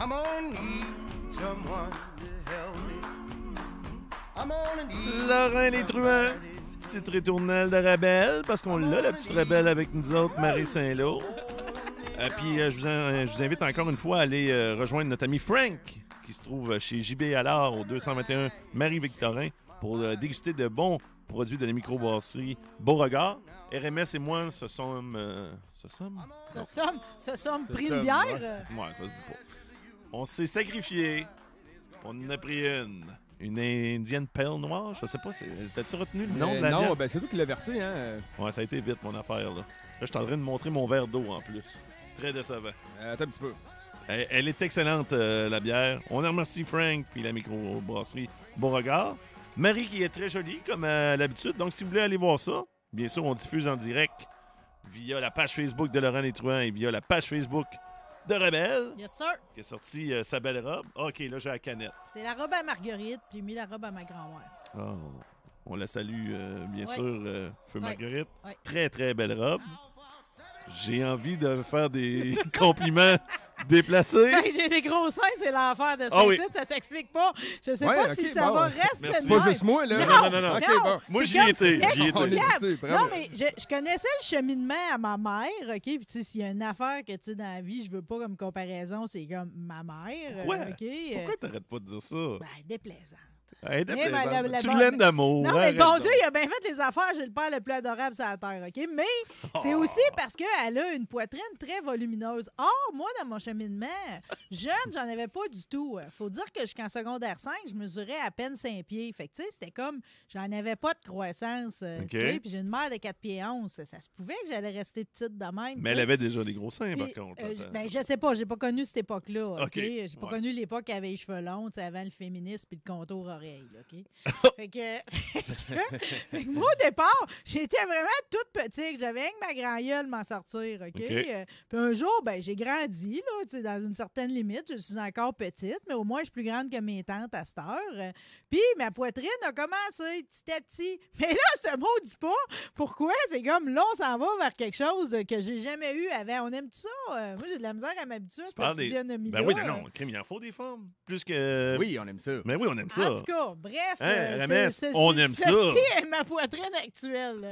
I'm gonna need someone to help me. I'm need Laurent les petite retournelle de Rebelle, parce qu'on l'a, la petite Rebelle avec nous autres, Marie Saint-Lô. Et ah, puis, euh, euh, je, vous, invite encore une fois à aller euh, rejoindre notre ami Frank, qui se trouve chez JB Allard au 221 Marie-Victorin, pour déguster de bons produits de la microbrasserie Beauregard. RMS et moi ce sommes. ce sommes? ce sommes? ce sommes pris une bière? ouais ça se dit pas. On s'est sacrifié. On en a pris une. Une indienne pelle noire, je sais pas. T'as-tu retenu le nom de euh, la Non, ben, c'est toi qui l'as versé, hein. Ouais, ça a été vite, mon affaire, là. je suis de montrer mon verre d'eau, en plus. Très décevant. Euh, attends un petit peu. Elle, est excellente, euh, la bière. On remercie Frank puis la microbrasserie regard. Marie, qui est très jolie, comme à l'habitude. Donc, si vous voulez aller voir ça, bien sûr, on diffuse en direct via la page Facebook de Laurent Létruant et via la page Facebook de Rebelle. Yes, sir. Qui a sorti euh, sa belle robe. Ah, OK, là, j'ai la canette. C'est la robe à Marguerite, puis mis la robe à ma grand-mère. Ah, on la salue, euh, bien sûr, euh, Feu Marguerite. Très, très belle robe. Ah. J'ai envie de faire des compliments déplacés. Ben, j'ai des gros seins, c'est l'enfer de ah ça. Ça s'explique pas. Je sais pas si ça va rester. C'est pas juste moi, là. Non, non, non, non. Moi, j'y étais, j'y Non, mais je, connaissais le cheminement à ma mère, OK? Puis, tu sais, s'il y a une affaire que, tu sais, dans la vie, je veux pas comme comparaison, c'est comme ma mère. Pourquoi? tu n'arrêtes t'arrêtes pas de dire ça? ben, déplaisant mais tu d'amour. Non, hein, mais bon Dieu, il a bien fait des affaires. J'ai le père le plus adorable sur la Terre, OK? Mais c'est ah. aussi parce qu'elle a une poitrine très volumineuse. Or, moi, dans mon cheminement, jeune, j'en avais pas du tout. Faut dire que jusqu'en secondaire 5, je mesurais à peine 5 pieds. Fait que, c'était comme, j'en avais pas de croissance. Euh, puis j'ai une mère de 4 pieds 11. Ça, se pouvait que j'allais rester petite de même. Mais elle avait déjà des gros seins, par contre. Euh, ben, je sais pas. J'ai pas connu cette époque-là, OK? J'ai pas connu l'époque qui avait les cheveux longs, avant le féminisme puis le contour OK? fait, que, moi, au départ, j'étais vraiment toute petite. J'avais rien que ma grand-gueule m'en sortir, OK? Euh, puis un jour, ben, j'ai grandi, là, dans une certaine limite. Je suis encore petite, mais au moins, je suis plus grande que mes tantes à cette heure. Euh, puis ma poitrine a commencé petit à petit. Mais là, je te maudis pas. Pourquoi? C'est comme, là, on s'en va vers quelque chose que j'ai jamais eu avant. On aime tout ça? Euh, moi, j'ai de la misère à m'habituer à cette physionomie de Ben oui, non, non. Crime, il en faut des formes. Plus que... Oui, on aime ça. Mais oui, on aime ça bref, hein, euh, on aime ça. est ma poitrine actuelle.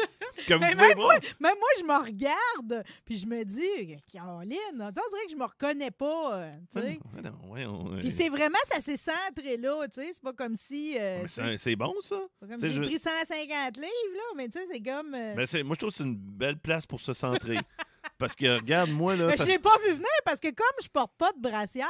Comme Mais même, moi, moi, je me regarde, puis je me dis, Caroline, on dirait que je me reconnais pas. Puis c'est vraiment, ça s'est centré là, tu sais, c'est pas comme si... Euh, ah, c'est bon, ça. Si j'ai pris 150 livres, là, mais tu sais, c'est comme... Euh, ben, moi, je trouve que c'est une belle place pour se centrer. Parce que regarde, moi, là. Mais je l'ai pas vu venir parce que comme je porte pas de brassière,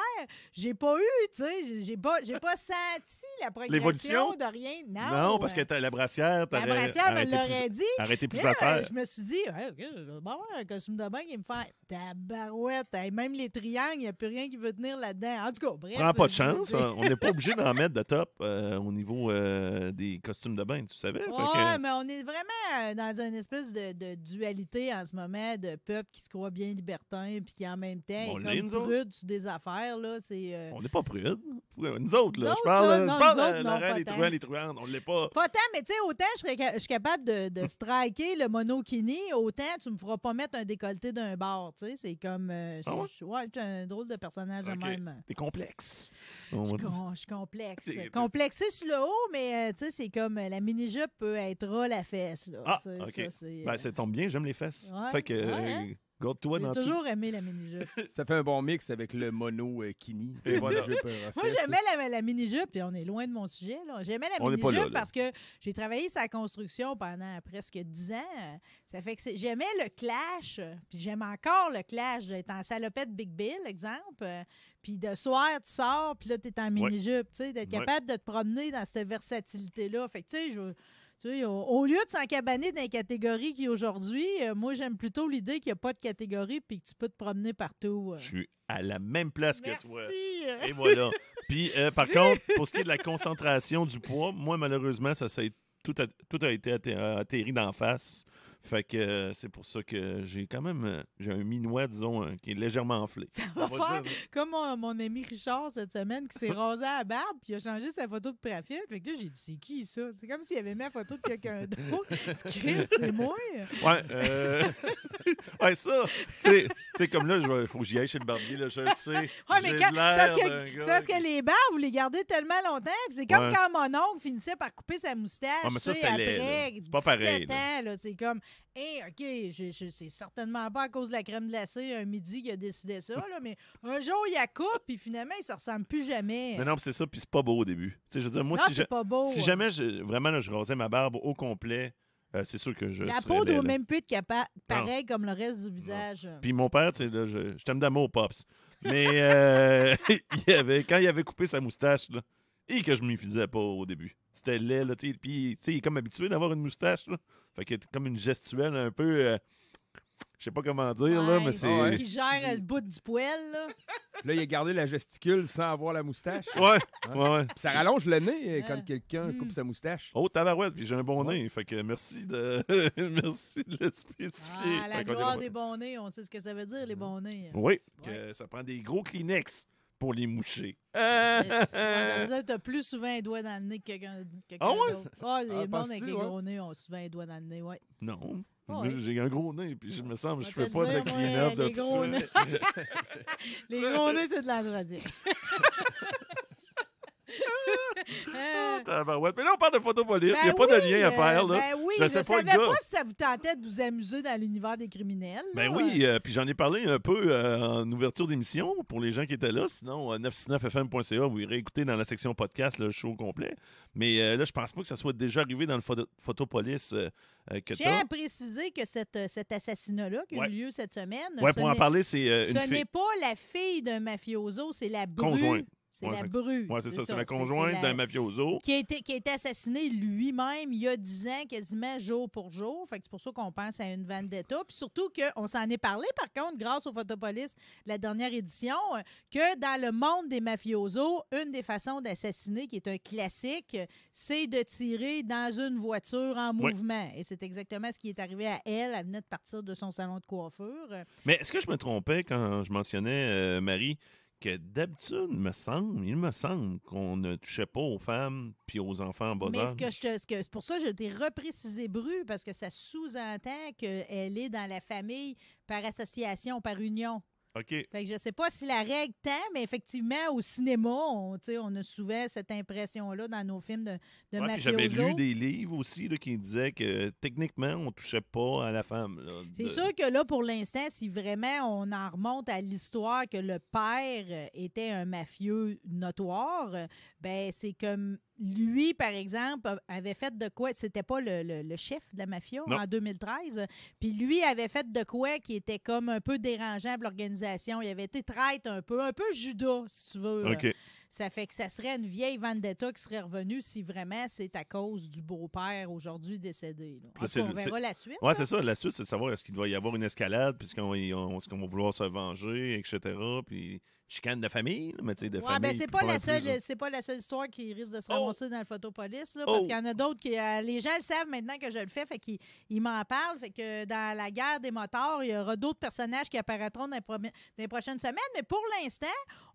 j'ai pas eu, tu sais, j'ai pas, j'ai pas senti la progression de rien. Non, parce que la brassière, La brassière, me l'aurait dit. Arrêtez plus Je me suis dit, OK, bon, un costume de bain, il me fait ta barouette, même les triangles, il n'y a plus rien qui veut tenir là-dedans. En tout cas, bref. pas de chance. on n'est pas obligé d'en mettre de top euh, au niveau euh, des costumes de bain, tu savais? Oui, mais on est vraiment euh, dans une espèce de, de dualité en ce moment de peuple qui qui se croit bien libertin, puis qui en même temps est comme prude sur des affaires. Là, c'est, euh, On n'est pas prude. Euh, nous autres, là, je parle, non, je parle autres, non, les truands, on l'est pas. Pas tant, mais tu sais, autant je, serais, suis capable de, de striker le monokini, autant tu me feras pas mettre un décolleté d'un bar. Tu sais, c'est comme. Euh, ah ouais? tu un drôle de personnage okay. même même. T'es complexe. je, suis complexe. Complexé sur le haut, mais tu sais, c'est comme la mini-jupe peut être à la fesse. Là, ah, Ça, ben, ça tombe bien, j'aime les fesses. Ouais, hein? J'ai toujours aimé la mini-jupe. Ça fait un bon mix avec le mono euh, kini. Moi, j'aimais la, mini-jupe, puis on est loin de mon sujet. J'aimais la mini-jupe parce que j'ai travaillé sa construction pendant presque dix ans. Ça fait que j'aimais le clash, puis j'aime encore le clash. d'être en salopette Big Bill, exemple, puis de soir, tu sors, puis là, tu es en mini-jupe, tu sais, d'être capable de te promener dans cette versatilité-là. Fait que, tu sais, je au, lieu de s'encabaner dans les catégories qui aujourd'hui, euh, moi j'aime plutôt l'idée qu'il n'y a pas de catégorie puis que tu peux te promener partout. Euh. Je suis à la même place que toi. Et voilà. puis euh, par contre, pour ce qui est de la concentration du poids, moi malheureusement, ça, tout a été atterri d'en face. Fait que euh, c'est pour ça que j'ai quand même euh, j'ai un minois, disons, euh, qui est légèrement enflé. Ça va, faire comme mon, ami Richard cette semaine qui s'est rasé à la barbe puis a changé sa photo de profil. Fait que là, j'ai dit c'est qui ça? C'est comme s'il avait mis la photo de quelqu'un d'autre. Chris, c'est moi. Ouais, euh... ouais ça. Tu sais, comme là, il faut que j'y aille chez le barbier, là, je sais. Ouais, mais quand, parce que, que les barbes, vous les gardez tellement longtemps. c'est comme quand mon oncle finissait par couper sa moustache. Ouais, ça, après pas pareil. Là, c'est comme eh OK, je, c'est certainement pas à cause de la crème glacée un midi qu'il a décidé ça, mais un jour, il a coupe, puis finalement, il se ressemble plus jamais. Mais non, c'est ça, puis c'est pas beau au début. je moi, si, si jamais je, vraiment je rasais ma barbe au complet, euh, c'est sûr que je. La peau doit même plus être capable, pareil comme le reste du visage. Puis mon père, tu sais, je, t'aime d'amour, Pops. Mais euh, quand il avait coupé sa moustache, et que je m'y faisais pas au début. C'était laid, là, tu sais. Puis, tu sais, il est comme habitué d'avoir une moustache, là. Fait que comme une gestuelle un peu. Je euh, je sais pas comment dire, là, mais c'est. Qui gère le bout du poêle, là. là, il a gardé la gesticule sans avoir la moustache. Ouais, ouais. ça rallonge le nez hein, quand quelqu'un hmm. coupe sa moustache. Oh, tabarouette, puis j'ai un bon nez. Fait que merci de, merci de le spécifier. Ah, la gloire des bons nez, on sait ce que ça veut dire, les bons nez. Oui, que ça prend des gros Kleenex pour les moucher. tu T'as plus souvent un doigt dans le nez que quelqu'un ah ouais? d'autre. Ah, les ah, avec les gros nez ont souvent un doigt dans le nez, ouais. Non. Ah j'ai un gros nez, puis je me sens que je ne fais pas dire, de clean-up de Les gros nez, c'est de la drogue. Ah, Mais là, on parle de photopolis, ben Il n'y a pas de lien à faire. Là. Ben oui, je ne savais pas, si ça vous tentait de vous amuser dans l'univers des criminels. Ben oui, euh, puis j'en ai parlé un peu euh, en ouverture d'émission pour les gens qui étaient là. Sinon, 969fm.ca, euh, vous irez écouter dans la section podcast le show complet. Mais là, je pense pas que ça soit déjà arrivé dans le photo photopolice. J'ai à préciser que cette, cet assassinat-là qui a eu lieu cette semaine. ce pour en parler, c'est n'est pas la fille d'un mafioso, c'est la brune. C'est la bru. Oui, c'est ça. C'est la conjointe d'un mafioso. Qui a, été, qui a été assassiné lui-même il y a dix ans, quasiment jour pour jour. Fait c'est pour ça qu'on pense à une vendetta. Puis surtout qu'on s'en est parlé, par contre, grâce au Photopolis, la dernière édition, euh, que dans le monde des mafiosos, une des façons d'assassiner, qui est un classique, c'est de tirer dans une voiture en mouvement. Et c'est exactement ce qui est arrivé à elle. Elle venait de partir de son salon de coiffure. Mais est-ce que je me trompais quand je mentionnais, euh, Marie, que d'habitude, me semble, il me semble qu'on ne touchait pas aux femmes puis aux enfants en bas Mais que ce c'est pour ça que je t'ai reprécisé Bru, parce que ça sous-entend qu'elle est dans la famille par association, par union. OK. Fait que je sais pas si la règle tend, mais effectivement, au cinéma, on, a souvent cette impression-là dans nos films de, de J'avais lu des livres aussi qui disaient que techniquement, on ne touchait pas à la femme. C'est sûr que là, pour l'instant, si vraiment on en remonte à l'histoire que le père était un mafieux notoire, ben c'est comme lui, par exemple, avait fait de quoi, c'était pas le, chef de la mafia en 2013, puis lui avait fait de quoi qui était comme un peu dérangeant pour l'organisation. Il avait été traite un peu, un peu Judas, si tu veux. Euh. Ça fait que ça serait une vieille vendetta qui serait revenue si vraiment c'est à cause du beau-père aujourd'hui décédé. on verra la suite. Oui, c'est ça. La suite, c'est de savoir est-ce qu'il va y avoir une escalade, puisqu'on va, va vouloir se venger, etc. Puis chicane de famille, mais tu de ben, c'est pas, la seule, pas la seule histoire qui risque de se oh! ramasser dans le photopolis, parce oh! qu'il y en a d'autres qui. Euh, les gens le savent maintenant que je le fais, fait qu'ils m'en parlent. Fait que dans la guerre des motards, il y aura d'autres personnages qui apparaîtront dans les, prochaines semaines, mais pour l'instant,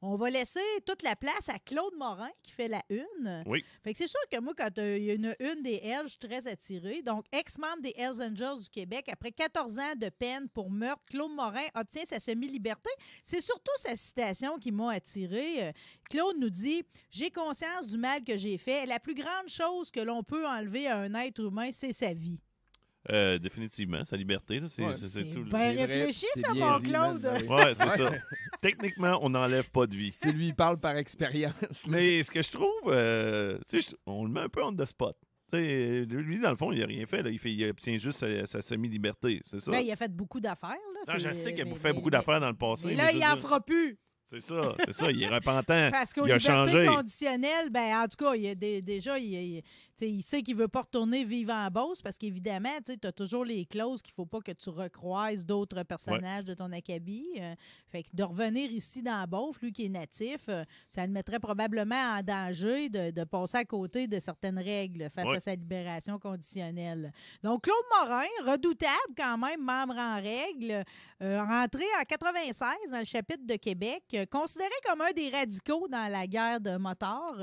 on va laisser toute la place à Claude Morin qui fait la une. Oui. Fait que c'est sûr que moi, quand euh, il y a une une des Hells, je suis très attirée. Donc, ex-membre des Hells Angels du Québec, après 14 ans de peine pour meurtre, Claude Morin obtient sa semi-liberté. C'est surtout sa citation qui m'ont attiré. Euh, Claude nous dit J'ai conscience du mal que j'ai fait. La plus grande chose que l'on peut enlever à un être humain, c'est sa vie. Euh, définitivement, sa liberté, c'est tout. Ben, réfléchis ça, mon Claude. ouais, c'est ça. Techniquement, on n'enlève pas de vie. Tu lui, il parle par expérience. Mais ce que je trouve, euh, on le met un peu en the spot. lui, dans le fond, il n'a rien fait, Il, fait, obtient juste sa, semi-liberté, c'est ça? Ben, il a fait beaucoup d'affaires. je sais qu'il a fait beaucoup d'affaires dans le passé. là, il n'en fera plus. C'est ça, c'est ça, il est repentant. Parce qu'au il a changé. conditionnelle, ben, en tout cas, il a déjà, il, sait qu'il ne veut pas retourner vivre en Beauce parce qu'évidemment, tu as toujours les clauses qu'il ne faut pas que tu recroises d'autres personnages de ton acabit. Euh. fait que de revenir ici dans Beauce, lui qui est natif, euh, ça le mettrait probablement en danger de, de, passer à côté de certaines règles face à sa libération conditionnelle. Donc, Claude Morin, redoutable quand même, membre en règle, euh, rentré en 96 dans le chapitre de Québec considéré comme un des radicaux dans la guerre de motards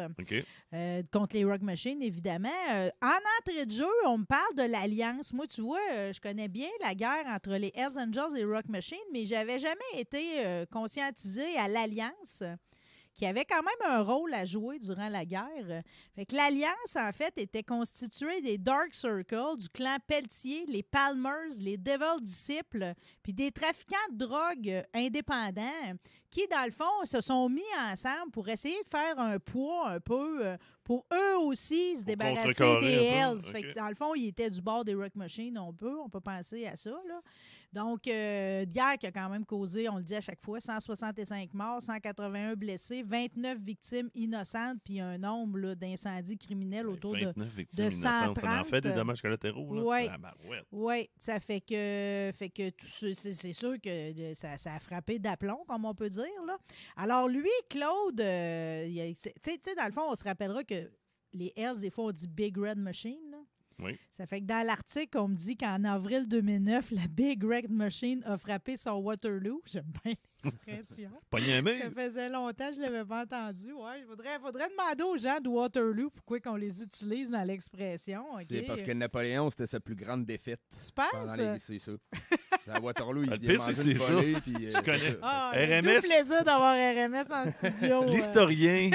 euh, contre les Rock Machines, évidemment. Euh, en entrée de jeu, on me parle de l'alliance. Moi, tu vois, euh, je connais bien la guerre entre les Hells Angels et les Rock Machines, mais j'avais jamais été conscientisé à l'alliance qui avait quand même un rôle à jouer durant la guerre. Fait que l'alliance, en fait, était constituée des Dark Circle, du clan Pelletier, les Palmers, les Devil Disciples, puis des trafiquants de drogue indépendants qui, dans le fond, se sont mis ensemble pour essayer de faire un poids un peu euh, pour eux aussi se débarrasser des Hells. Fait que dans le fond, ils étaient du bord des Rock Machines, on peut, on peut penser à ça. Là. Donc, euh, guerre qui a quand même causé, on le dit à chaque fois, 165 morts, 181 blessés, 29 victimes innocentes, puis un nombre d'incendies criminels ben, autour de, victimes Ça en fait des dommages collatéraux. Oui, ah, ouais, ça fait que, fait que c'est sûr que euh, ça, a frappé d'aplomb, comme on peut dire. Là. Alors, lui, Claude, euh, tu sais, dans le fond, on se rappellera que les Hells, des fois, on dit Big Red Machine. Là. Ça fait que dans l'article, on me dit qu'en avril 2009, la Big Red Machine a frappé sur Waterloo. J'aime bien expression. Ça faisait longtemps que je ne l'avais pas entendu. Ouais, il faudrait, faudrait, demander aux gens de Waterloo pourquoi qu'on les utilise dans l'expression. C'est parce que Napoléon, c'était sa plus grande défaite. Tu penses? C'est ça. à Waterloo, il ah, s'est mangé une volée. Puis, euh, je connais. Ah, RMS. Tout plaisir d'avoir RMS en studio. Euh. L'historien.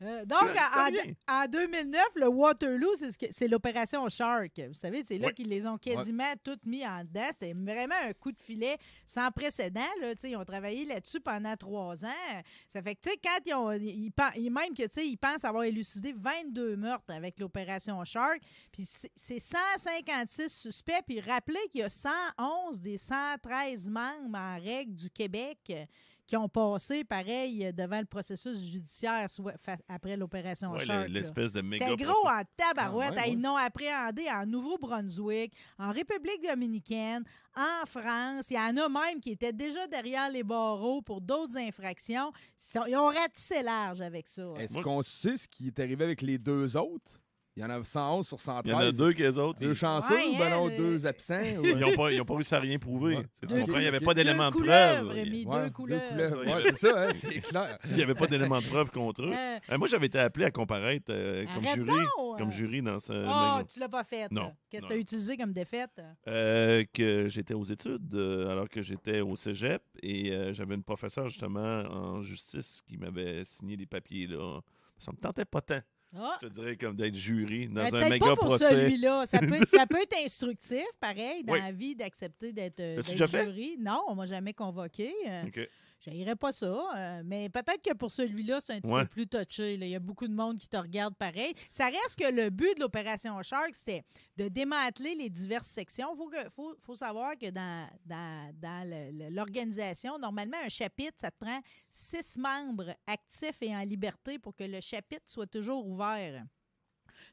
Euh, donc, en, 2009, le Waterloo, c'est l'opération Shark. Vous savez, c'est là qu'ils les ont quasiment toutes mis en dedans. C'est vraiment un coup de filet sans précédent. Là, ils ont travaillé là-dessus pendant trois ans. Ça fait que, quand ils ont. Ils, même que, ils pensent avoir élucidé 22 meurtres avec l'opération Shark, puis c'est 156 suspects. Puis rappelez qu'il y a 111 des 113 membres en règle du Québec qui ont passé, pareil, euh, devant le processus judiciaire après l'opération l'espèce de méga... C'était gros en tabarouette. Ah ils l'ont appréhendé en Nouveau-Brunswick, en République dominicaine, en France. Il y en a même qui étaient déjà derrière les barreaux pour d'autres infractions. Ils, ils ont ratissé large avec ça. Est-ce qu'on sait ce qui est arrivé avec les deux autres? Il y en a 111 sur 113. Il y en a deux qui les autres. Deux chanceux ou ben euh, deux absents. Ils n'ont pas, pas réussi à rien prouver. Tu il n'y hein, avait pas d'élément de preuve. deux couleurs. c'est ça, hein, c'est clair. il n'y avait pas d'éléments de preuve contre eux. Euh. Euh, moi, j'avais été appelé à comparaître comme, jury, comme jury dans ce. Oh, tu l'as pas fait. Non. Qu'est-ce que tu as utilisé comme défaite? que j'étais aux études, alors que j'étais au cégep. Et j'avais une professeure, justement, en justice qui m'avait signé des papiers. là. Ça me tentait pas tant. Ah. Je te dirais comme d'être jury dans ben, un méga pas pour celui-là. Ça peut, être instructif, pareil, dans la vie d'accepter d'être, jury. Non, on ne m'a jamais convoqué. Euh. OK. Je pas ça, euh, mais peut-être que pour celui-là, c'est un petit peu plus touché. Il y a beaucoup de monde qui te regarde pareil. Ça reste que le but de l'opération Shark, c'était de démanteler les diverses sections. Il faut, savoir que dans l'organisation, normalement, un chapitre, ça te prend six membres actifs et en liberté pour que le chapitre soit toujours ouvert.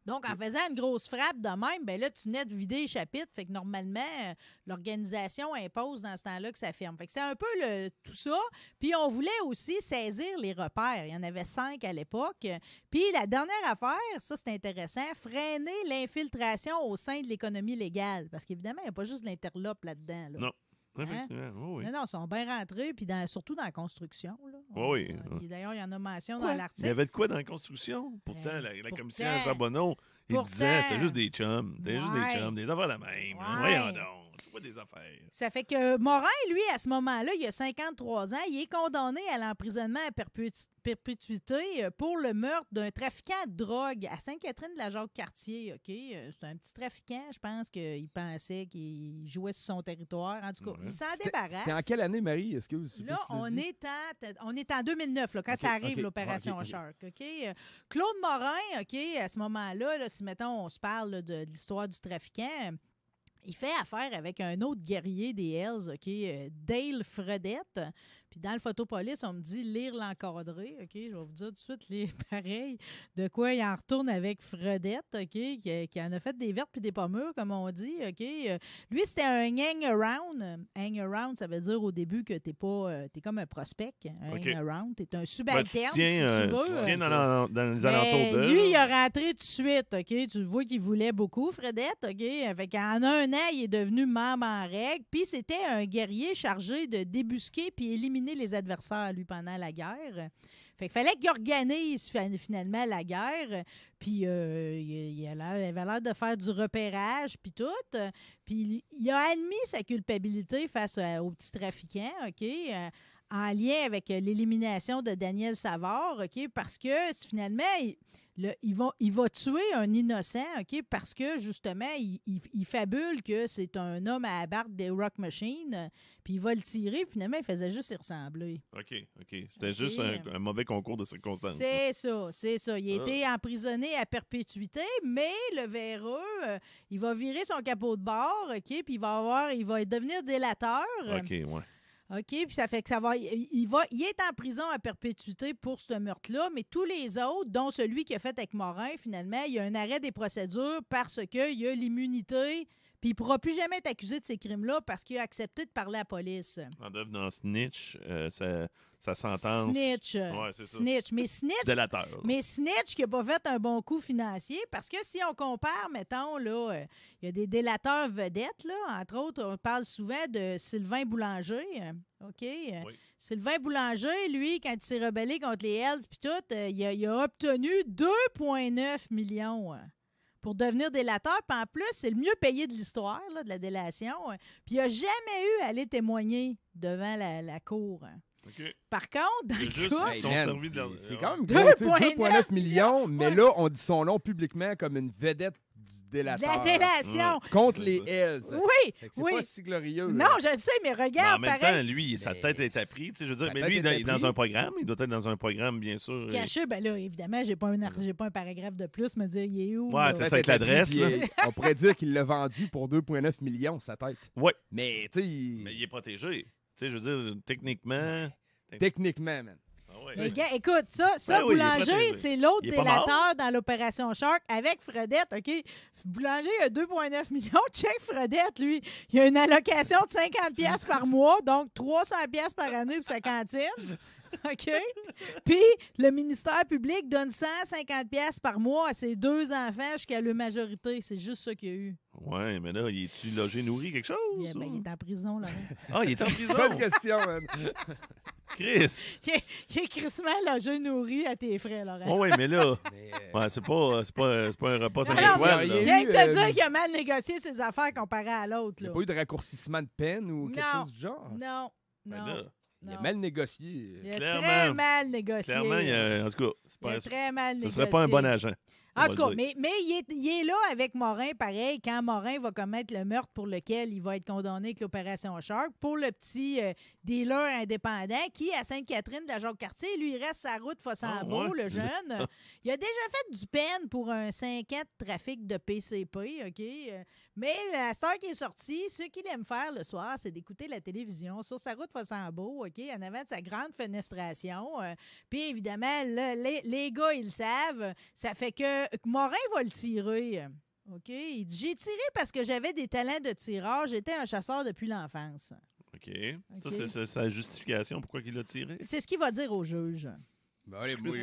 Donc, en faisant une grosse frappe de même, ben là, tu de vider les chapitres. Fait que normalement, euh, l'organisation impose dans ce temps-là que ça ferme. Fait que c'est un peu le, tout ça. Puis, on voulait aussi saisir les repères. Il y en avait cinq à l'époque. Puis, la dernière affaire, ça, c'est intéressant, freiner l'infiltration au sein de l'économie légale. Parce qu'évidemment, il n'y a pas juste l'interlope là-dedans. Hein? Non, ils sont bien rentrés, puis surtout dans la construction. Là. oui. Euh, d'ailleurs, il y en a mention dans l'article. Il y avait de quoi dans la construction? Pourtant, euh, la, commission Jean Bonneau, il disait c'était juste des chums. C'était juste des chums, des affaires la même. Hein. Voyons donc des affaires. Ça fait que Morin, lui, à ce moment-là, il a 53 ans, il est condamné à l'emprisonnement à perpétuité euh, pour le meurtre d'un trafiquant de drogue à Sainte-Catherine-de-la-Jacques-Cartier, OK? Euh, c'est un petit trafiquant, je pense qu'il pensait qu'il jouait sur son territoire. En tout cas, il s'en débarrasse. en quelle année, Marie? Là, on est, en, on est en 2009, là, quand ça arrive, l'opération Shark, OK? Euh, Claude Morin, OK, à ce moment-là, là, si, mettons, on se parle de l'histoire du trafiquant, il fait affaire avec un autre guerrier des Hells, OK, euh, Dale Fredette. Puis dans le photopolis, on me dit lire l'encadré. OK, je vais vous dire tout de suite, les, pareils de quoi il en retourne avec Fredette, OK, qui, euh, qui en a fait des vertes puis des pommures, comme on dit. OK. Euh, lui, c'était un hang around. Hang around, ça veut dire au début que t'es pas. Euh, t'es comme un prospect. Un hang around. T'es un ben, subalterne. si tu veux, tu tiens dans, les ben, alentours de. Lui, il a rentré tout de suite, OK? Tu vois qu'il voulait beaucoup, Fredette, OK? Fait en un an, il est devenu membre en règle. Puis c'était un guerrier chargé de débusquer puis éliminer les adversaires, lui, pendant la guerre. Fait qu'il fallait qu'il organise finalement la guerre. Puis euh, il, avait l'air de faire du repérage, puis tout. Puis il a admis sa culpabilité face euh, aux petits trafiquants, OK? Euh, en lien avec euh, l'élimination de Daniel Savard, OK, parce que finalement, il, va, tuer un innocent, OK, parce que justement, il, fabule que c'est un homme à la barque des Rock Machines, puis il va le tirer, finalement, il faisait juste ressembler. OK, OK. C'était juste un, mauvais concours de circonstances. C'est ça, c'est ça. Il a ah. été emprisonné à perpétuité, mais le verreux, euh, il va virer son capot de bord, OK, puis il va avoir, il va devenir délateur. OK, ouais. OK, puis ça fait que ça va. Il, va, il est en prison à perpétuité pour ce meurtre-là, mais tous les autres, dont celui qui a fait avec Morin, finalement, il y a un arrêt des procédures parce qu'il a l'immunité, puis il ne pourra plus jamais être accusé de ces crimes-là parce qu'il a accepté de parler à la police. En devenant snitch, euh, ça, sa sentence. Snitch. c'est ça. Mais snitch. qui n'a pas fait un bon coup financier parce que si on compare, mettons, là, euh, il y a des délateurs vedettes, là. Entre autres, on parle souvent de Sylvain Boulanger. Euh, OK? Euh, Sylvain Boulanger, lui, quand il s'est rebellé contre les Hells puis tout, il, a, obtenu 2,9 millions. Pour devenir délateur, puis en plus, c'est le mieux payé de l'histoire, de la délation. Puis il n'a jamais eu à aller témoigner devant la, cour. Hein. Par contre, dans le cas... c'est quand même 2,9 millions, mais là, on dit son nom publiquement comme une vedette du délateur. La délation. Ah. Contre les Hells. Oui, C'est pas si glorieux. Non, je le sais, mais regarde, en même temps, lui, sa tête est apprise. Je veux dire, mais lui, il est dans, un programme. Il doit être dans un programme, bien sûr. Caché, ben là, évidemment, j'ai pas, pas un paragraphe de plus, me dire, il est où? Ouais, c'est ça avec l'adresse. On pourrait dire qu'il l'a vendu pour 2,9 millions, sa tête. Oui. Mais, tu Mais il est protégé. Tu sais, je veux dire, techniquement. Techniquement, man. Ah écoute, ça, ça ben Boulanger, c'est l'autre délateur dans l'opération Shark avec Fredette, OK? Boulanger a 2,9 millions. Check Fredette, lui. Il a une allocation de 50 pièces par mois, donc 300 pièces par année pour sa cantine. OK? Puis le ministère public donne 150 pièces par mois à ses deux enfants jusqu'à la majorité. C'est juste ça qu'il y a eu. Oui, mais là, il est-tu logé, nourri, quelque chose? Il, est en prison, là. ah, il est en prison? Bonne question, man. Chris! Il est, logé, nourri à tes frais, Laurent. oui, mais là, euh, ouais, c'est pas, euh, pas, euh, pas un repas sans ah, étoile. Il vient de te dire qu'il a mal négocié ses affaires comparé à l'autre. Il n'y a pas eu de raccourcissement de peine ou quelque chose du genre? Non. Ben non. Il est mal négocié. Il est très mal négocié. Clairement, il en tout cas, très mal négocié. ce serait pas un bon agent. En tout cas, mais, il, est, là avec Morin, pareil, quand Morin va commettre le meurtre pour lequel il va être condamné avec l'opération Shark, pour le petit euh, dealer indépendant qui, à Sainte-Catherine de la cartier lui, il reste sa route face à ah, le jeune. il a déjà fait du peine pour un 5 4 trafic de PCP, OK? Euh, mais la star qui est sorti, ce qu'il aime faire le soir, c'est d'écouter la télévision sur sa route faisant beau, OK, en avant de sa grande fenestration. Euh, puis évidemment, les, gars, ils le savent, ça fait que Morin va le tirer. OK? Il dit J'ai tiré parce que j'avais des talents de tireur. J'étais un chasseur depuis l'enfance. OK. Ça, c'est sa justification. Pourquoi il l'a tiré? C'est ce qu'il va dire au juge. Ben moi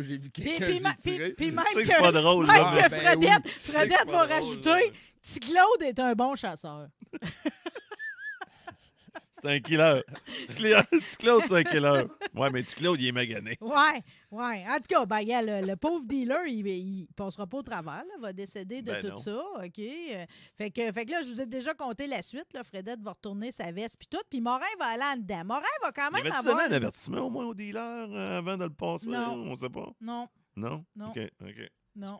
j'ai dit drôle, ben Fredette, va rajouter, Petit Claude est un bon chasseur. c'est un killer. Petit Claude, c'est un killer. Ouais, mais Petit Claude, il est magané. Ouais, ouais. En tout cas, ben, le, pauvre dealer, il, il passera pas au travail. Il va décéder de ben tout ça. OK? Euh, fait que, fait que là, je vous ai déjà compté la suite. Fredette va retourner sa veste, puis tout. Puis Morin va aller en dedans. Morin va quand même. avoir. tu donner un avertissement au moins au dealer euh, avant de le passer? Non. On on sait pas. Non. Non? Non. OK, OK. Non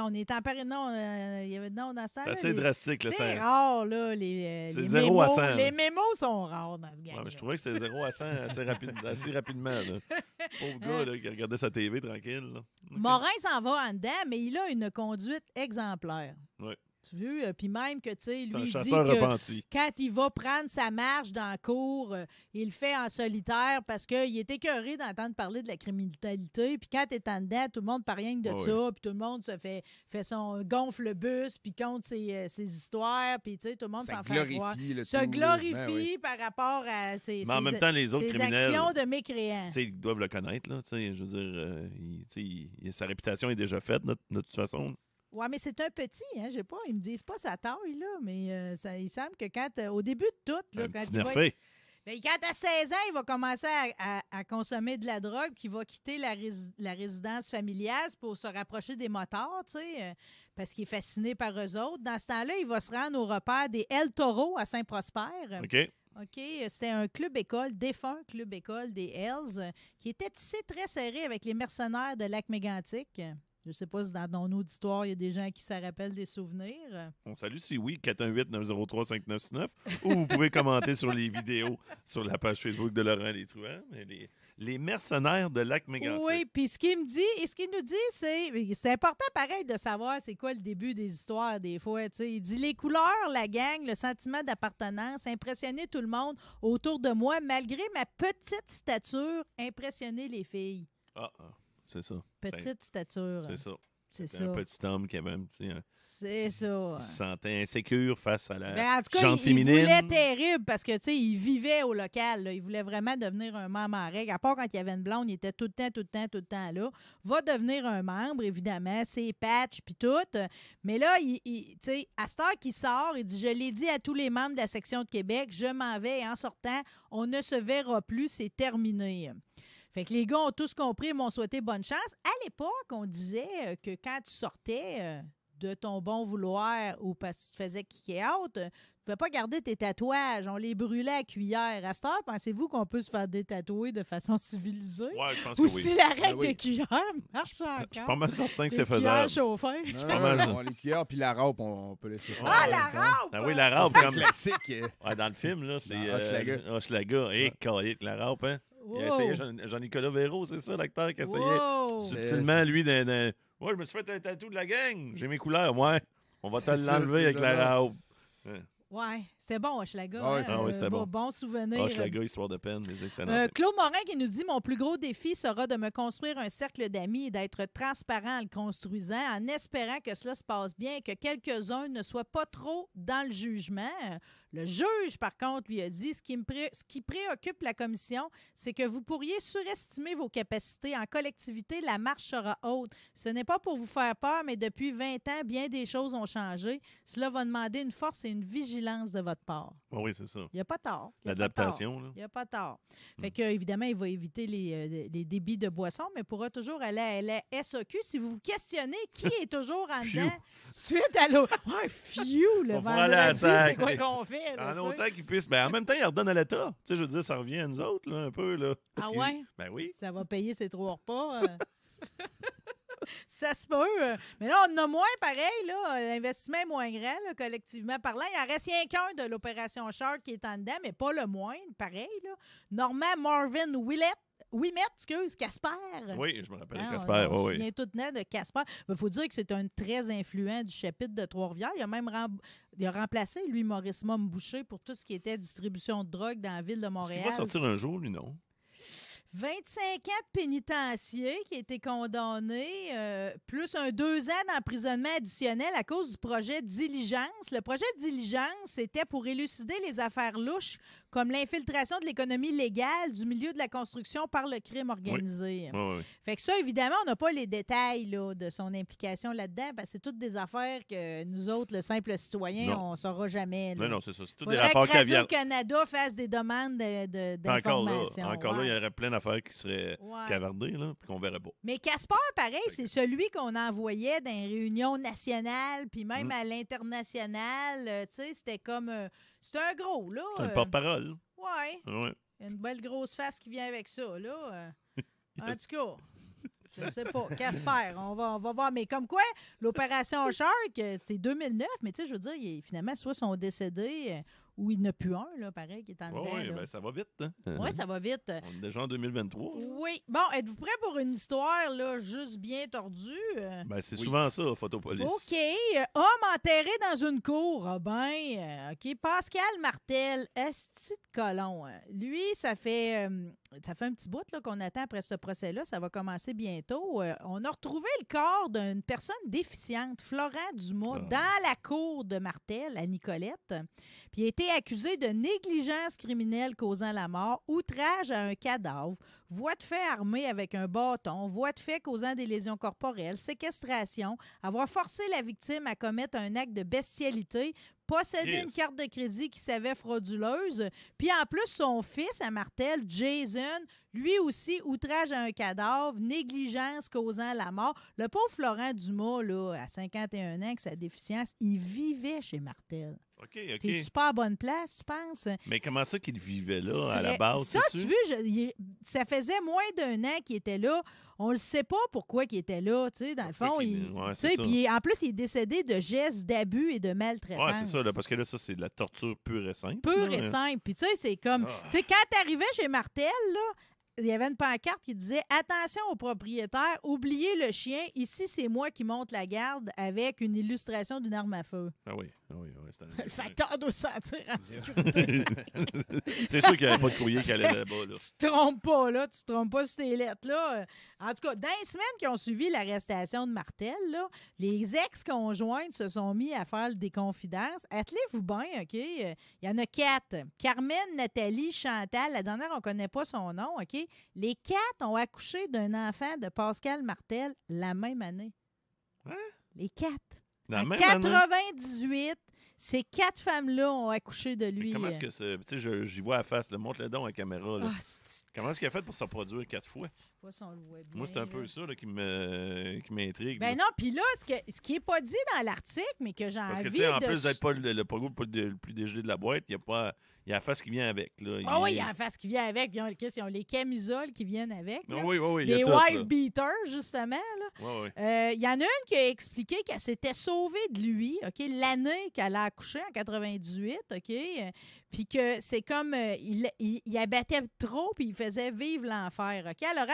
on est en Paris. Non, euh, il y avait non dans ça. C'est assez drastique, le C'est rare, là. Les, euh, c'est 0 à 100. Les mémos sont rares dans ce game. Ouais, je trouvais que c'était 0 à 100 assez, rapide, rapidement. Là. Pauvre gars là, qui regardait sa TV tranquille. Morin s'en va en dedans, mais il a une conduite exemplaire. Oui. Tu veux? Euh, puis même que, tu sais, lui dit que quand il va prendre sa marche dans la cour, euh, il le fait en solitaire parce qu'il est écœuré d'entendre parler de la criminalité. Puis quand t'es en dette, tout le monde parle rien que de ça. Puis tout le monde se fait, fait son gonfle le bus, puis compte ses, euh, histoires. Puis, tu sais, tout le monde s'en fait croire. Se ben glorifie par rapport à ses, Mais en même temps, les autres actions de mécréants. Tu sais, ils doivent le connaître, là. je veux dire, sa réputation est déjà faite, de toute façon. Oui, mais c'est un petit, hein, ne sais pas, ils me disent pas sa taille, là, mais euh, ça, il semble que quand, euh, au début de tout, quand il va... quand à 16 ans, il va commencer à, consommer de la drogue, qu'il va quitter la, résidence familiale pour se rapprocher des motards, tu sais, euh, parce qu'il est fasciné par eux autres. Dans ce temps-là, il va se rendre au repère des El Toro à Saint-Prosper. OK. OK, c'était un club-école, défunt club-école des Hells, qui était tissé très serré avec les mercenaires de Lac-Mégantic. Je ne sais pas si dans nos auditoire, il y a des gens qui se rappellent des souvenirs. On salue si oui, 418 903 599 ou vous pouvez commenter sur les vidéos sur la page Facebook de Laurent Les Les, mercenaires de Lac Mégantic. Oui, puis ce qu'il me dit, et ce qu'il nous dit, c'est. C'est important, pareil, de savoir c'est quoi le début des histoires, des fois. Il dit les couleurs, la gang, le sentiment d'appartenance, impressionner tout le monde autour de moi, malgré ma petite stature, impressionner les filles. Ah, ah. C'est ça. Petite stature. Hein. C'est ça. C'est Un petit homme qui avait un C'est ça. Il se sentait insécure face à la ben, chante féminine. Il voulait terrible parce que, tu sais, il vivait au local. Il voulait vraiment devenir un membre en règle. À part quand il y avait une blonde, il était tout le temps, tout le temps, tout le temps là. Va devenir un membre, évidemment. C'est patch puis tout. Mais là, il, tu sais, à cette heure qu'il sort, il dit Je l'ai dit à tous les membres de la section de Québec, je m'en vais et en sortant, on ne se verra plus, c'est terminé. Fait que les gars ont tous compris et m'ont souhaité bonne chance. À l'époque, on disait euh, que quand tu sortais euh, de ton bon vouloir ou parce que tu te faisais kicker out, euh, tu ne pouvais pas garder tes tatouages. On les brûlait à cuillère. À ce heure, pensez-vous qu'on peut se faire détatouer de façon civilisée? Oui, je pense ou si la ben règle de cuillère marche encore? Je suis pas mal certain que c'est faisable. Chauffeur. les puis la robe, on, peut laisser Ah, la robe! Ah oui, la robe. comme classique. Ouais, dans le film, là, c'est... Hochelaga. Euh, Hochelaga. Hé, eh, hey, la robe, hein? Il a essayé Jean-Nicolas Véraud, c'est ça, l'acteur qui essayait subtilement, lui, d'un. Ouais, je me suis fait un tatou de la gang. J'ai mes couleurs. Ouais, on va te l'enlever avec la robe. Ouais. c'est bon, Hochelaga. Hein. Ah, euh, bon. Bon souvenir. Hochelaga, histoire de peine, mais excellents. Euh, Claude Morin qui nous dit Mon plus gros défi sera de me construire un cercle d'amis et d'être transparent en le construisant, en espérant que cela se passe bien et que quelques-uns ne soient pas trop dans le jugement. Le juge, par contre, lui a dit ce qui, préoccupe la commission, c'est que vous pourriez surestimer vos capacités. En collectivité, la marche sera haute. Ce n'est pas pour vous faire peur, mais depuis 20 ans, bien des choses ont changé. Cela va demander une force et une vigilance de votre part. Ah oui, c'est ça. Il n'y a pas tort. L'adaptation. Il n'y a pas tort. Hmm. Fait que, évidemment, il va éviter euh, les, débits de boissons, mais pourra toujours aller à la SOQ si vous vous questionnez qui est toujours en dedans suite à l'eau. Ouais, ah, fiu! le ça. c'est quoi qu'on fait? en autant Ben, en même temps, il redonne à l'État. Tu sais, je veux dire, ça revient à nous autres, un peu. Là. ah ouais? ben oui. Ça va payer ses trois repas. Euh. ça se peut. Mais là, on a moins pareil, là. L'investissement est moins grand, collectivement parlant. Il en reste rien qu'un de l'opération Shark qui est en dedans, mais pas le moindre, pareil, là. Norman Marvin Willet. oui, mais excuse, Casper. Oui, je me rappelle ah, Casper, Je viens tout net de Casper. Il faut dire que c'est un très influent du chapitre de Trois-Rivières. Il a même il a remplacé, lui, Maurice Mom pour tout ce qui était distribution de drogue dans la ville de Montréal. Il va sortir un jour, lui, non? 25 ans de pénitencier qui a été condamné, euh, plus un deux ans d'emprisonnement additionnel à cause du projet Diligence. Le projet Diligence, c'était pour élucider les affaires louches comme l'infiltration de l'économie légale du milieu de la construction par le crime organisé. Fait que ça, évidemment, on n'a pas les détails là, de son implication là-dedans, parce que c'est toutes des affaires que nous autres, le simple citoyen, on ne saura jamais. Non, non, c'est ça. C'est tout des rapports Que Canada fasse des demandes d'informations. encore là, il y aurait plein d'affaires qui seraient cavardées, là, puis qu'on verrait beau. Mais Casper, pareil, c'est celui qu'on envoyait dans les réunions nationales, puis même mm. à l'international. Euh, tu sais, c'était comme... Euh, c'est un gros, là. C'est un euh, porte-parole. Ouais. Une belle grosse face qui vient avec ça, là. Euh. en tout cas. Je sais pas. Casper, on va, on va voir. Mais comme quoi, l'opération Shark, euh, c'est 2009, mais tu sais, je veux dire, finalement, soit sont décédés où il n'y en a plus un, là, pareil, qui est en dedans. Oui, ben, ça va vite. Hein. Oui, ça va vite. On est déjà en 2023. Oui. Bon, êtes-vous prêts pour une histoire là, juste bien tordue? Ben, c'est souvent ça, Photopolis. OK. Homme enterré dans une cour. Ah ben, euh, OK. Pascal Martel, esti de colon. Hein. Lui, ça fait... Euh, ça fait un petit bout qu'on attend après ce procès-là. Ça va commencer bientôt. Euh, on a retrouvé le corps d'une personne déficiente, Florent Dumas, ah. dans la cour de Martel à Nicolette. Puis il a été accusé de négligence criminelle causant la mort, outrage à un cadavre, voie de fait armée avec un bâton, voie de fait causant des lésions corporelles, séquestration, avoir forcé la victime à commettre un acte de bestialité possédait une carte de crédit qui s'avait frauduleuse. Puis en plus, son fils à Martel, Jason, lui aussi, outrage à un cadavre, négligence causant la mort. Le pauvre Florent Dumas, là, à 51 ans, avec sa déficience, il vivait chez Martel. T'es-tu pas bonne place, tu penses? Mais comment ça qu'il vivait là, à la base? Ça, tu vois, ça faisait moins d'un an qu'il était là. On le sait pas pourquoi qu'il était là, tu sais, dans le fond. en plus, il est décédé de gestes d'abus et de maltraitance. Ouais, c'est ça, parce que là, ça, c'est de la torture pure et simple. Pure et hein. simple. Puis tu sais, c'est comme... Ah. Tu sais, quand t'arrivais chez Martel, là, il y avait une pancarte qui disait Attention aux propriétaires, oubliez le chien, ici c'est moi qui monte la garde avec une illustration d'une arme à feu. Ah oui, ah oui, ah oui. Un... Le facteur doit sentir en sécurité. c'est sûr qu'il n'y avait pas de courrier qui allait là-bas. Là. Tu te trompes pas, là, tu te trompes pas sur tes lettres. Là. En tout cas, dans les semaines qui ont suivi l'arrestation de Martel, là, les ex-conjointes se sont mis à faire des confidences. Attelez-vous bien, OK? Il y en a quatre Carmen, Nathalie, Chantal. La dernière, on ne connaît pas son nom, OK? Les quatre ont accouché d'un enfant de Pascal Martel la même année. Hein? Les quatre. La en année. 98, ces quatre femmes-là ont accouché de lui. comment est-ce euh, que c'est. Tu sais, j'y vois à face, le montre le don à la caméra. Ah, comment est-ce qu'il a fait pour se produire quatre fois? Moi, c'est un peu ça qui m'intrigue. Ben non, puis là, ce, qui n'est pas dit dans l'article, mais que j'ai envie. Parce que, tu en plus d'être pas le, le, pas le plus dégelé de la boîte, il y a pas. y a la face qui vient avec. Là. Ah oui, il y a la face qui vient avec. Ils ont, a les camisoles qui viennent avec. Oui, oui, oui. les wife beaters, justement. Là. Oui, oui. il euh, y en a une qui a expliqué qu'elle s'était sauvée de lui, OK, l'année qu'elle a accouché en 98, OK? Euh, puis que c'est comme. Euh, il, il, abattait trop, puis il faisait vivre l'enfer, OK? Elle a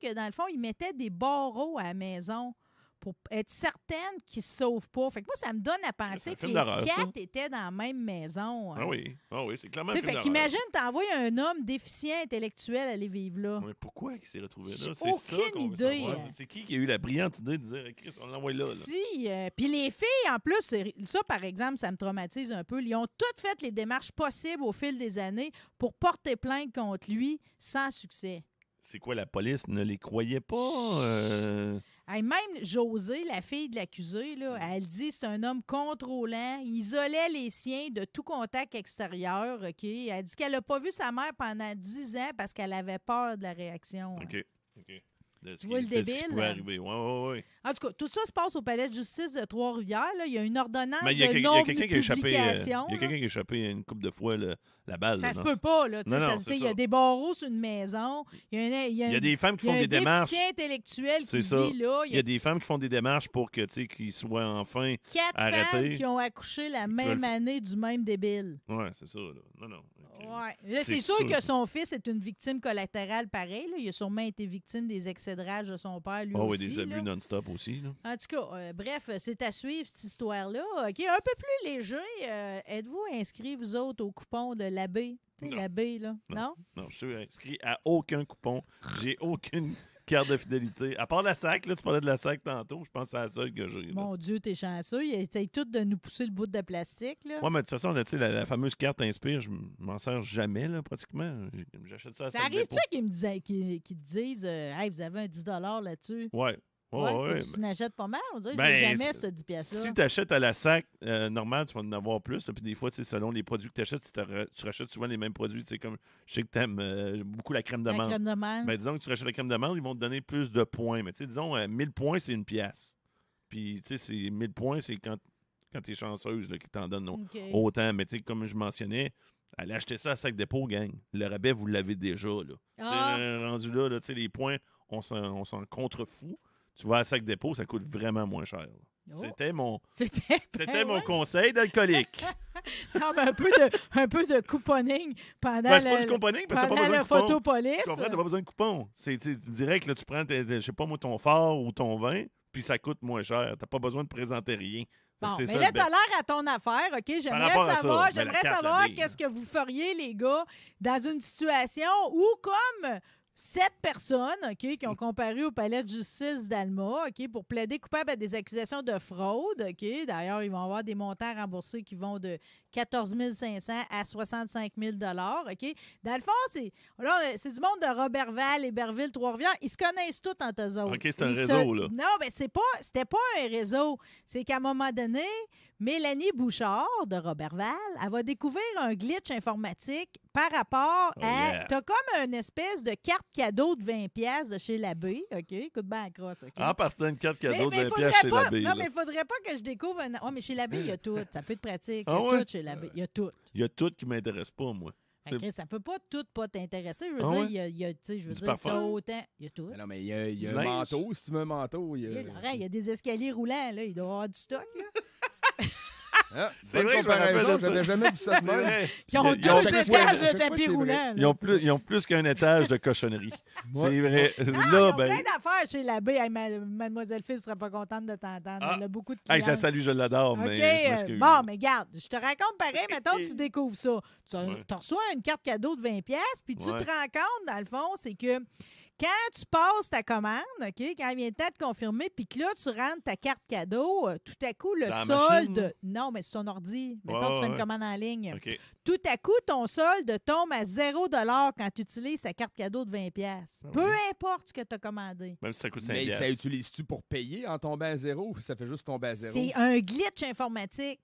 que, dans le fond, ils mettaient des barreaux à la maison pour être certaine qu'ils ne se sauvent pas. Fait que moi, ça me donne à penser que les quatre étaient dans la même maison. Hein. Ah oui, ah oui c'est clairement un Fait t'envoies un homme déficient intellectuel aller vivre là. Mais pourquoi il s'est retrouvé là? C'est ça qu'on idée. C'est qui qui a eu la brillante idée de dire, Chris, on l'envoie là, Si, euh, puis les filles, en plus, ça, par exemple, ça me traumatise un peu. Ils ont toutes fait les démarches possibles au fil des années pour porter plainte contre lui sans succès c'est quoi, la police ne les croyait pas? Euh? même José, la fille de l'accusé, elle dit que c'est un homme contrôlant, il isolait les siens de tout contact extérieur. Elle dit qu'elle n'a pas vu sa mère pendant dix ans parce qu'elle avait peur de la réaction. Hein. OK. Tu vois le débile? Oui, oui, oui. En tout cas, tout ça se passe au palais de justice de Trois-Rivières. Il y a une ordonnance Mais il y a, de Il y a quelqu'un qui a échappé une coupe de fois la balle. Ça se peut pas. Là, il y a des barreaux sur une maison. Il y a, des femmes qui font des démarches. Il y a intellectuel qui Vit, là. Il y, a... des femmes qui font des démarches pour que qu'ils soient enfin Quatre femmes qui ont accouché la même année du même débile. Oui, c'est ça. Là. Non, non. c'est sûr que son fils est une victime collatérale pareil. Il a sûrement été victime des excédrages de son père, lui aussi. Oui, des abus non-stop en tout cas, euh, bref, c'est à suivre cette histoire-là, ok un peu plus léger. Euh, êtes-vous inscrit, vous autres, au coupon de l'abbé? L'abbé, là? Non? non? je suis inscrit à aucun coupon. J'ai aucune carte de fidélité. À part la SAC, là, tu parlais de la SAC tantôt, je pense que c'est la seule que j'ai. Mon Dieu, t'es chanceux. Ils essayent tout de nous pousser le bout de plastique. Là. Ouais, mais de toute façon, la, la fameuse carte Inspire, je m'en sers jamais, là, pratiquement. J'achète ça à Ça arrive-tu qu'ils me disent, qu'ils, disent euh, Hey, vous avez un 10 là-dessus? Ouais tu pas mal, on dirait ben, jamais 10 pièces Si tu achètes à la sac, euh, normal, tu vas en avoir plus. puis des fois, selon les produits que tu achètes, tu rachètes souvent les mêmes produits. Comme, je sais que tu aimes euh, beaucoup la crème de La ben, disons que tu rachètes la crème de menthe, ils vont te donner plus de points. Mais disons, 1000 euh, points, c'est une pièce. Puis, tu 1000 points, c'est quand, quand tu es chanceuse qui t'en donne autant. Mais comme je mentionnais, Allez acheter ça à sac dépôt, gang. Le rabais, vous l'avez déjà. Là. Ah! Rendu là, les points, on on s'en contrefout tu vas à Sac Dépôt, ça coûte vraiment moins cher. Oh. C'était mon, c'était ben mon conseil d'alcoolique. non, mais un peu de, un peu de couponing pendant ben, c'est pas du couponing parce pas besoin de coupon. Tu comprends, pas besoin de coupon. C'est direct, là, tu prends, je sais pas moi, ton fort ou ton vin, puis ça coûte moins cher. T'as pas besoin de présenter rien. Bon, mais ça, là, t'as l'air à ton affaire, OK? J'aimerais savoir, ben, j'aimerais savoir qu'est-ce que vous feriez, les gars, dans une situation où, comme sept personnes qui ont mm. comparu au palais de justice d'Alma pour plaider coupable à des accusations de fraude. ok. D'ailleurs, ils vont avoir des montants remboursés qui vont de 14 500 à 65 000 OK? Dans le fond, c'est, là, c'est du monde de Robertval, berville Trois-Rivières. Ils se connaissent tous en eux autres. OK, c'est un réseau, là. Non, mais ben, c'est pas, c'était pas un réseau. C'est qu'à un moment donné, Mélanie Bouchard de Robertval, elle va découvrir un glitch informatique par rapport oh, à. T'as comme une espèce de carte cadeau de 20 pièces de chez l'abbé, OK? Écoute bien crosse, OK? Ah, partant une carte cadeau de 20 pièces chez l'abbé. Non, mais il faudrait pas que je découvre un. Ah, mais chez l'abbé, il y a tout. Ça peut être pratique. Ah tout il y a tout. Il y a tout qui ne m'intéresse pas, moi. Ça ça peut pas tout pas t'intéresser. Je veux dire, il y a, je veux dire, autant. Il y a tout. non, mais il y a, y a un manteau, si tu veux un manteau. Il y a, des escaliers roulants, là. Il doit y avoir du stock, ah, c'est vrai que je me rappelle. jamais vu ça de même. Ils ont deux étages de tapis roulant. Ils ont plus, qu'un étage de cochonnerie. c'est vrai. là, ah, ils ben... plein d'affaires chez l'abbé. mademoiselle Phil ne serait pas contente de t'entendre. Ah. Elle a beaucoup de Je la salue, je l'adore. je euh, bon, mais garde, je te raconte pareil. Mettons tu découvres ça. Tu reçois une carte cadeau de 20$ puis tu te rends compte, dans le fond, c'est que quand tu passes ta commande, OK, quand il vient le temps de confirmer, puis que là, tu rentres ta carte cadeau, euh, tout à coup, le solde. Non, mais c'est ton ordi. Mais tu fais une commande en ligne. Tout à coup, ton solde tombe à 0 quand tu utilises ta carte cadeau de 20 pièces. Ben Peu importe ce que tu as commandé. Même si ça coûte 5 Mais ça utilise-tu pour payer en tombant à zéro ou ça fait juste tomber à zéro? C'est un glitch informatique.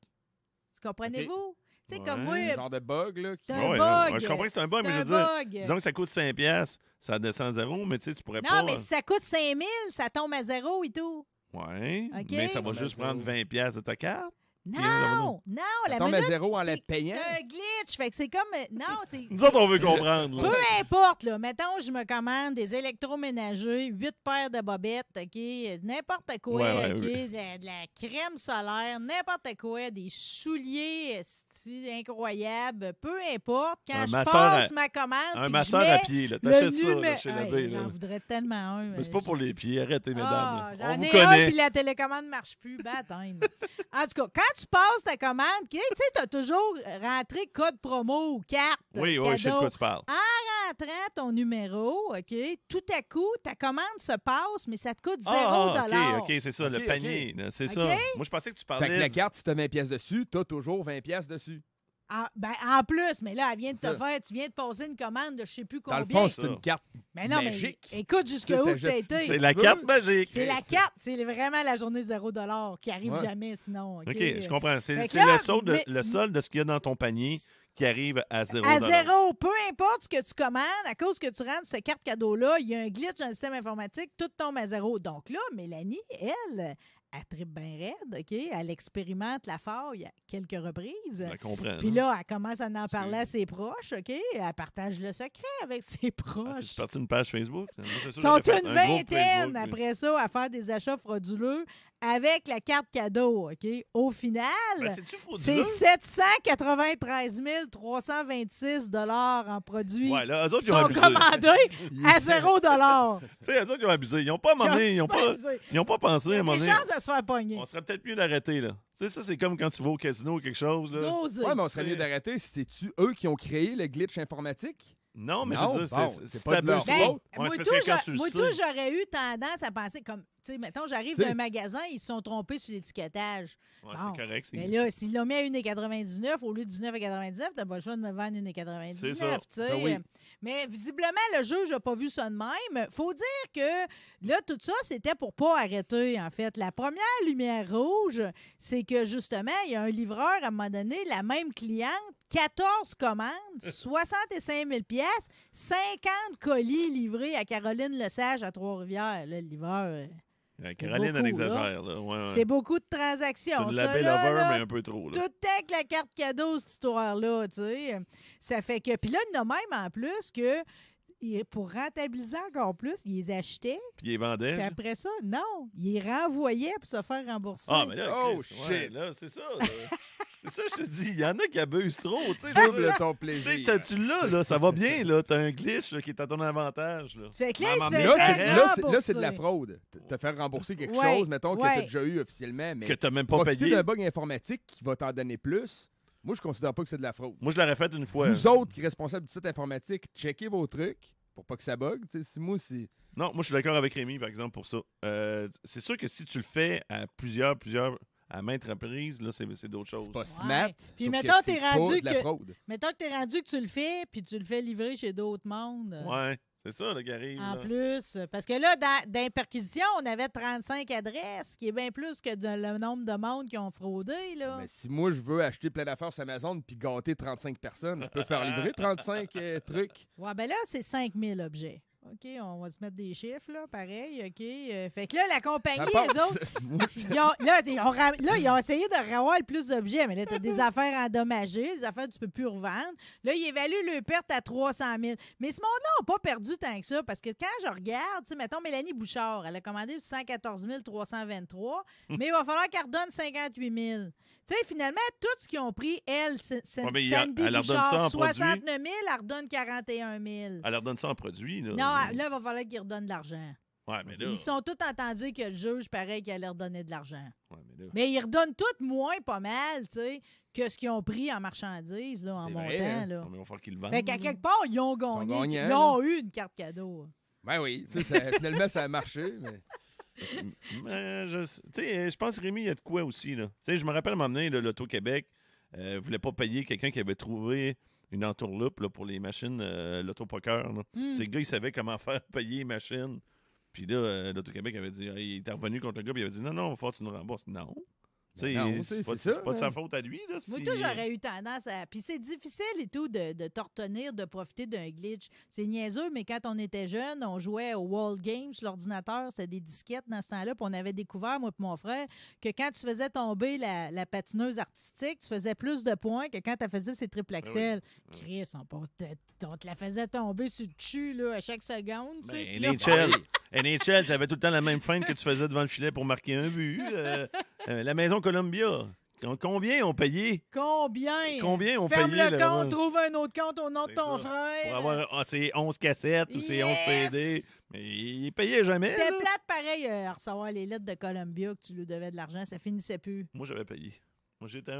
Tu comprenez-vous? C'est sais, comme moi. genre de bug, là. C'est un bug. je comprends que c'est un bug, mais je dis Disons que ça coûte 5$, ça descend à zéro, mais tu sais, tu pourrais pas. Non, mais si ça coûte 5000, ça tombe à zéro et tout. Oui. Mais ça va ben, juste prendre 20$ de ta carte. Non, non, la tombe minute, à C'est un glitch, fait que c'est comme euh, non, Nous autres on veut comprendre. Là. Peu importe là, mettons je me commande des électroménagers, huit paires de bobettes, OK, n'importe quoi, OK, de, la crème solaire, n'importe quoi, des souliers incroyables, peu importe, quand je passe ma commande, un masseur à pied là, t'achètes ça là, chez J'en voudrais tellement un. Mais, c'est euh, pas pour les pieds, arrêtez mesdames. Ah, on J'en ai connaît. un puis la télécommande marche plus, time. en tout cas, quand tu passes ta commande, tu sais, tu as toujours rentré code promo ou carte. Oui, oui, je sais de quoi tu parles. En rentrant ton numéro, OK, tout à coup, ta commande se passe, mais ça te coûte 0 dollar. Ah, ah, OK, OK, c'est ça, le panier. C'est ça. Moi, je pensais que tu parlais. Fait que la carte, si tu as 20 pièces dessus, tu as toujours 20 pièces dessus. Ah, ben, en plus, mais là, elle vient de se faire, tu viens de passer une commande de je sais plus combien. Dans le fond, c'est une carte magique. écoute jusqu'où où ça a été. C'est la carte magique. C'est la carte. C'est vraiment la journée zéro dollar qui arrive jamais sinon. OK, je comprends. C'est le, solde de ce qu'il y a dans ton panier qui arrive à zéro. À zéro. Peu importe ce que tu commandes, à cause que tu rentres cette carte cadeau-là, il y a un glitch dans le système informatique, tout tombe à zéro. Donc là, Mélanie, elle, elle tripe bien raide, OK? Elle expérimente la faille à quelques reprises. Elle comprend. Puis là, elle commence à en parler à ses proches, OK? Elle partage le secret avec ses ah, proches. c'est parti d'une page Facebook. Ils sont une vingtaine, après ça, à faire des achats frauduleux, avec la carte cadeau, OK? Au final, ben, c'est 793 326 en produits ouais, autres, qui ils ont sont commandés à 0 Tu sais, eux autres, ils ont abusé. Ils n'ont pas pensé, ils n'ont pas, ils ont pas pensé à chances se faire pogner. On serait peut-être mieux d'arrêter, là. Tu sais, ça, c'est comme quand tu vas au casino ou quelque chose. Là. mais on serait mieux d'arrêter si cest eux qui ont créé le glitch informatique? Non, mais cest je c'est pas de leur ben, faute. moi, tout, j'aurais eu tendance à penser comme tu sais, mettons, j'arrive d'un magasin, ils se sont trompés sur l'étiquetage. Ouais, c'est correct. Mais là, s'ils l'ont mis à 1,99 au lieu de 19,99, t'as pas le choix de me vendre 1,99. C'est ça. Ben Mais visiblement, le juge n'a pas vu ça de même. faut dire que là, tout ça, c'était pour pas arrêter, en fait. La première lumière rouge, c'est que justement, il y a un livreur, à un moment donné, la même cliente, 14 commandes, 65 000 50 colis livrés à Caroline Lesage à Trois-Rivières, le livreur. Euh, Caroline, en exagère. C'est beaucoup de transactions. C'est la belle mais un peu trop. Là. Tout avec la carte cadeau, cette histoire-là. Tu sais. Ça fait que. Puis là, il y en a même en plus que. Pour rentabiliser encore plus, ils les achetaient. Puis ils les vendaient. Puis après ça, non, ils les renvoyaient pour se faire rembourser. Ah, mais là, oh shit, là, c'est ça. C'est ça, je te dis. Il y en a qui abusent trop. Double ton plaisir. Tu l'as, là, ça va bien. là. T'as un glitch qui est à ton avantage. Là, là, c'est, de la fraude. Te faire rembourser quelque chose, mettons, que t'as déjà eu officiellement. Mais que t'as même pas payé. Un bug informatique qui va t'en donner plus. Moi, je considère pas que c'est de la fraude. Moi, je l'aurais fait une fois. Vous autres qui responsables du site informatique, checkez vos trucs pour pas que ça bug. Si moi, aussi. Non, moi, je suis d'accord avec Rémi, par exemple, pour ça. Euh, c'est sûr que si tu le fais à plusieurs, plusieurs à maintes reprises, là, c'est d'autres choses. C'est pas smart. Puis mettons que, es rendu que, fraude. mettons que t'es rendu que tu le fais, puis tu le fais livrer chez d'autres mondes. Ouais. C'est ça, le arrive. En plus, parce que là, dans, on avait 35 adresses, qui est bien plus que le nombre de mondes qui ont fraudé. Là. Mais ben, si moi, je veux acheter plein d'affaires sur Amazon puis gâter 35 personnes, je peux faire livrer 35 euh, trucs. Ouais, ben là, c'est 5000 objets. OK, on va se mettre des chiffres, là, pareil, OK. Euh, fait que là, la compagnie, les autres, là, ils ont essayé de revoir le plus d'objets, mais là, tu des affaires endommagées, des affaires que tu peux plus revendre. Là, ils évaluent le perte à 300 000. Mais ce monde-là n'a pas perdu tant que ça, parce que quand je regarde, tu mettons, Mélanie Bouchard, elle a commandé 114 323, mais il va falloir qu'elle redonne 58 000. Tu sais, finalement, tout ce qu'ils ont pris, elle, c'est ouais, Sandy elle Bouchard, 69 000, elle redonne 41 000. Elle leur donne ça en produit. Là. Non, là, il va falloir qu'ils redonnent de l'argent. Ouais, mais Ils sont tous entendus que le juge, pareil, qu'elle leur donnait de l'argent. Ouais, mais, mais, ils redonnent tout moins pas mal, tu sais, que ce qu'ils ont pris en marchandises, là, en montant. Hein? là. mais on va qu'ils le vendent. qu'à quelque part, ils ont gagné. Ils, ont eu une carte cadeau. Ben oui, ça, finalement, ça a marché, mais mais mm, mm, euh, je, pense que Rémi, il y a de quoi aussi. je me rappelle donné, l'Auto-Québec. ne euh, voulait pas payer quelqu'un qui avait trouvé une entourloupe pour les machines, euh, poker Mm. Le gars, il savait comment faire payer les machines. Puis là, euh, l'Auto-Québec avait dit, il était revenu contre le gars, il avait dit, non, non, il va que tu nous rembourses. Non, ben c'est pas, de sa faute à lui. Là, Moi, j'aurais eu tendance à. Puis c'est difficile et tout de, de de profiter d'un glitch. C'est niaiseux, mais quand on était jeune, on jouait au World Games l'ordinateur, c'était des disquettes dans ce temps-là, puis on avait découvert, moi et mon frère, que quand tu faisais tomber la, patineuse artistique, tu faisais plus de points que quand tu faisais ses triple ben axel. Ben Chris, on, te la faisait tomber sur le là, à chaque seconde. tu sais, NHL, avais tout le temps la même feinte que tu faisais devant le filet pour marquer un but. Euh, euh, la maison Columbia. Combien ont payé? Combien? Combien ont Ferme payé? le compte, trouve un autre compte au nom de ton frère. Pour avoir ses ah, 11 cassettes ou ses 11 CD. Mais il payait jamais. C'était plate pareil, à euh, recevoir les lettres de Columbia que tu lui devais de l'argent. Ça finissait plus. Moi, j'avais payé j'étais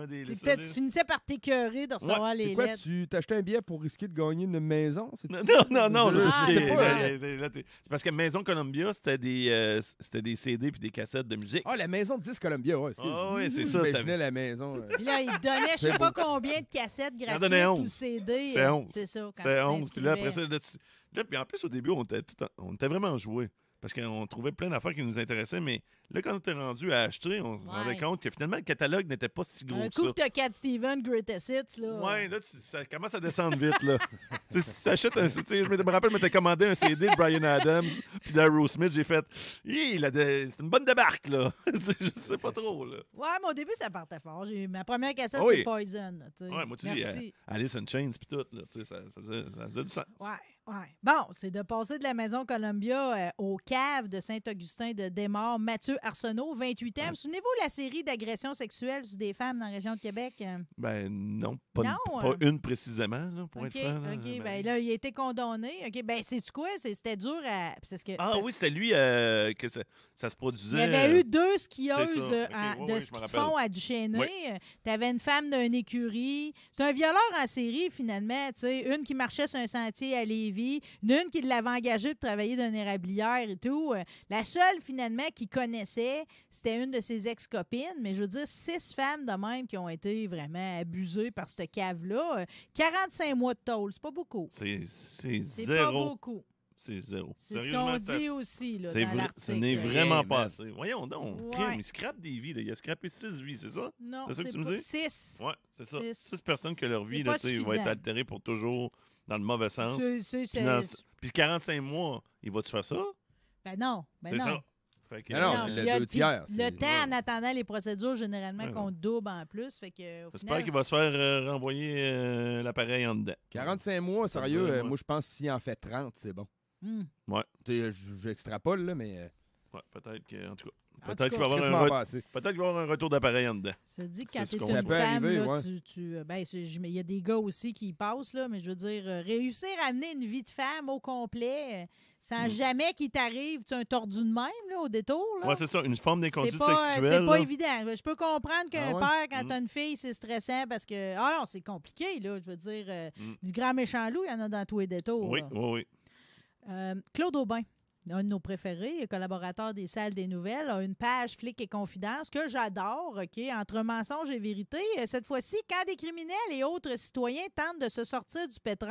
Tu finissais par t'écœurer de recevoir les C'est quoi, lettres. tu t'achetais un billet pour risquer de gagner une maison? Non, non, non, hein. c'est- parce que Maison Columbia, c'était des, euh, des CD puis des cassettes de musique. Ah, la maison de 10 Columbia, ouais, excuse. Ah oui, c'est ça, J'imaginais la maison. Euh. Puis là, ils donnaient je ne sais pas combien de cassettes gratuites tous CD. C'est 11. C'est ça. C'était 11. Puis là, après ça, là, puis en plus, au début, on était, on était vraiment joués. Parce qu'on trouvait plein d'affaires qui nous intéressaient, mais là, quand on était rendu à acheter, on se rendait compte que finalement, le catalogue n'était pas si gros. Un coup que tu Cat Steven, Great Hits, là. Ouais, là, tu, ça commence à descendre vite, là. tu sais, si tu achètes un. je me rappelle, je m'étais commandé un CD de Brian Adams, puis Smith, j'ai fait. C'est une bonne débarque, là. je sais pas trop, là. Ouais, mais au début, ça partait fort. Ma première cassette, ah c'est Poison. ouais, moi, tu dis Alice and Chains, puis tout, là. Ça, ça, ça faisait du sens. Ouais. Bon, c'est de passer de la maison Columbia euh, aux caves de Saint-Augustin de Desmaures. Mathieu Arsenault, 28 e Souvenez-vous la série d'agressions sexuelles sur des femmes dans la région de Québec? Euh? Ben non, hein? pas, une, précisément, là, OK, ben là, il a été condamné. OK, ben c'est quoi? C'était dur à... ah oui, c'était lui euh, que ça, se produisait. Il y avait eu deux skieuses de ski de fond à Duchesne. Tu avais une femme d'un écurie. C'est un violeur en série, finalement. Une qui marchait sur un sentier à Lévis Nune Une, qui l'avait engagée pour travailler une érablière et tout. Euh, la seule, finalement, qui connaissait, c'était une de ses ex-copines. Mais je veux dire, six femmes de même qui ont été vraiment abusées par cette cave-là. 45 euh, mois de tôle, c'est pas beaucoup. C'est zéro. pas beaucoup c'est zéro. C'est ce qu'on dit aussi, là, C'est Ce n'est vraiment pas assez. Voyons donc. Ouais. Il scrape des vies. Il a scrappé six vies, c'est ça? Non, c'est ça que tu me dis? Six. Oui, c'est ça. Six. personnes que leur vie là, va être altérée pour toujours dans le mauvais sens. Puis, 45 mois, il va-tu faire ça? Ben non, ben non. Euh, c'est le deux tiers, Le temps en attendant les procédures, généralement, qu'on double en plus. Fait que, J'espère qu'il va se faire euh, renvoyer euh, l'appareil en dedans. 45 mois, sérieux, moi, je pense s'il en fait 30, c'est bon. Hum. ouais J'extrapole, mais peut-être que, en tout cas. Peut-être qu'il va, peut avoir un retour d'appareil en dedans. Ça dit que quand tu es une femme, tu, euh, ben, il y a des gars aussi qui passent, là, mais je veux dire, euh, réussir à amener une vie de femme au complet euh, sans mm. jamais qu'il t'arrive tu un tordu de même au détour. Oui, c'est ça, une forme d'inconduite sexuelle. C'est pas évident. Je peux comprendre que ah père, quand mm. tu as une fille, c'est stressant parce que, ah non, c'est compliqué, là, je veux dire, mm. du grand méchant loup, il y en a dans tous les détours. Oui, oui, oui. Claude Aubin un de nos préférés, collaborateur des salles des nouvelles, a une page Flic et Confidence que j'adore, OK, entre mensonges et vérité. Euh, cette fois-ci, quand des criminels et autres citoyens tentent de se sortir du pétrin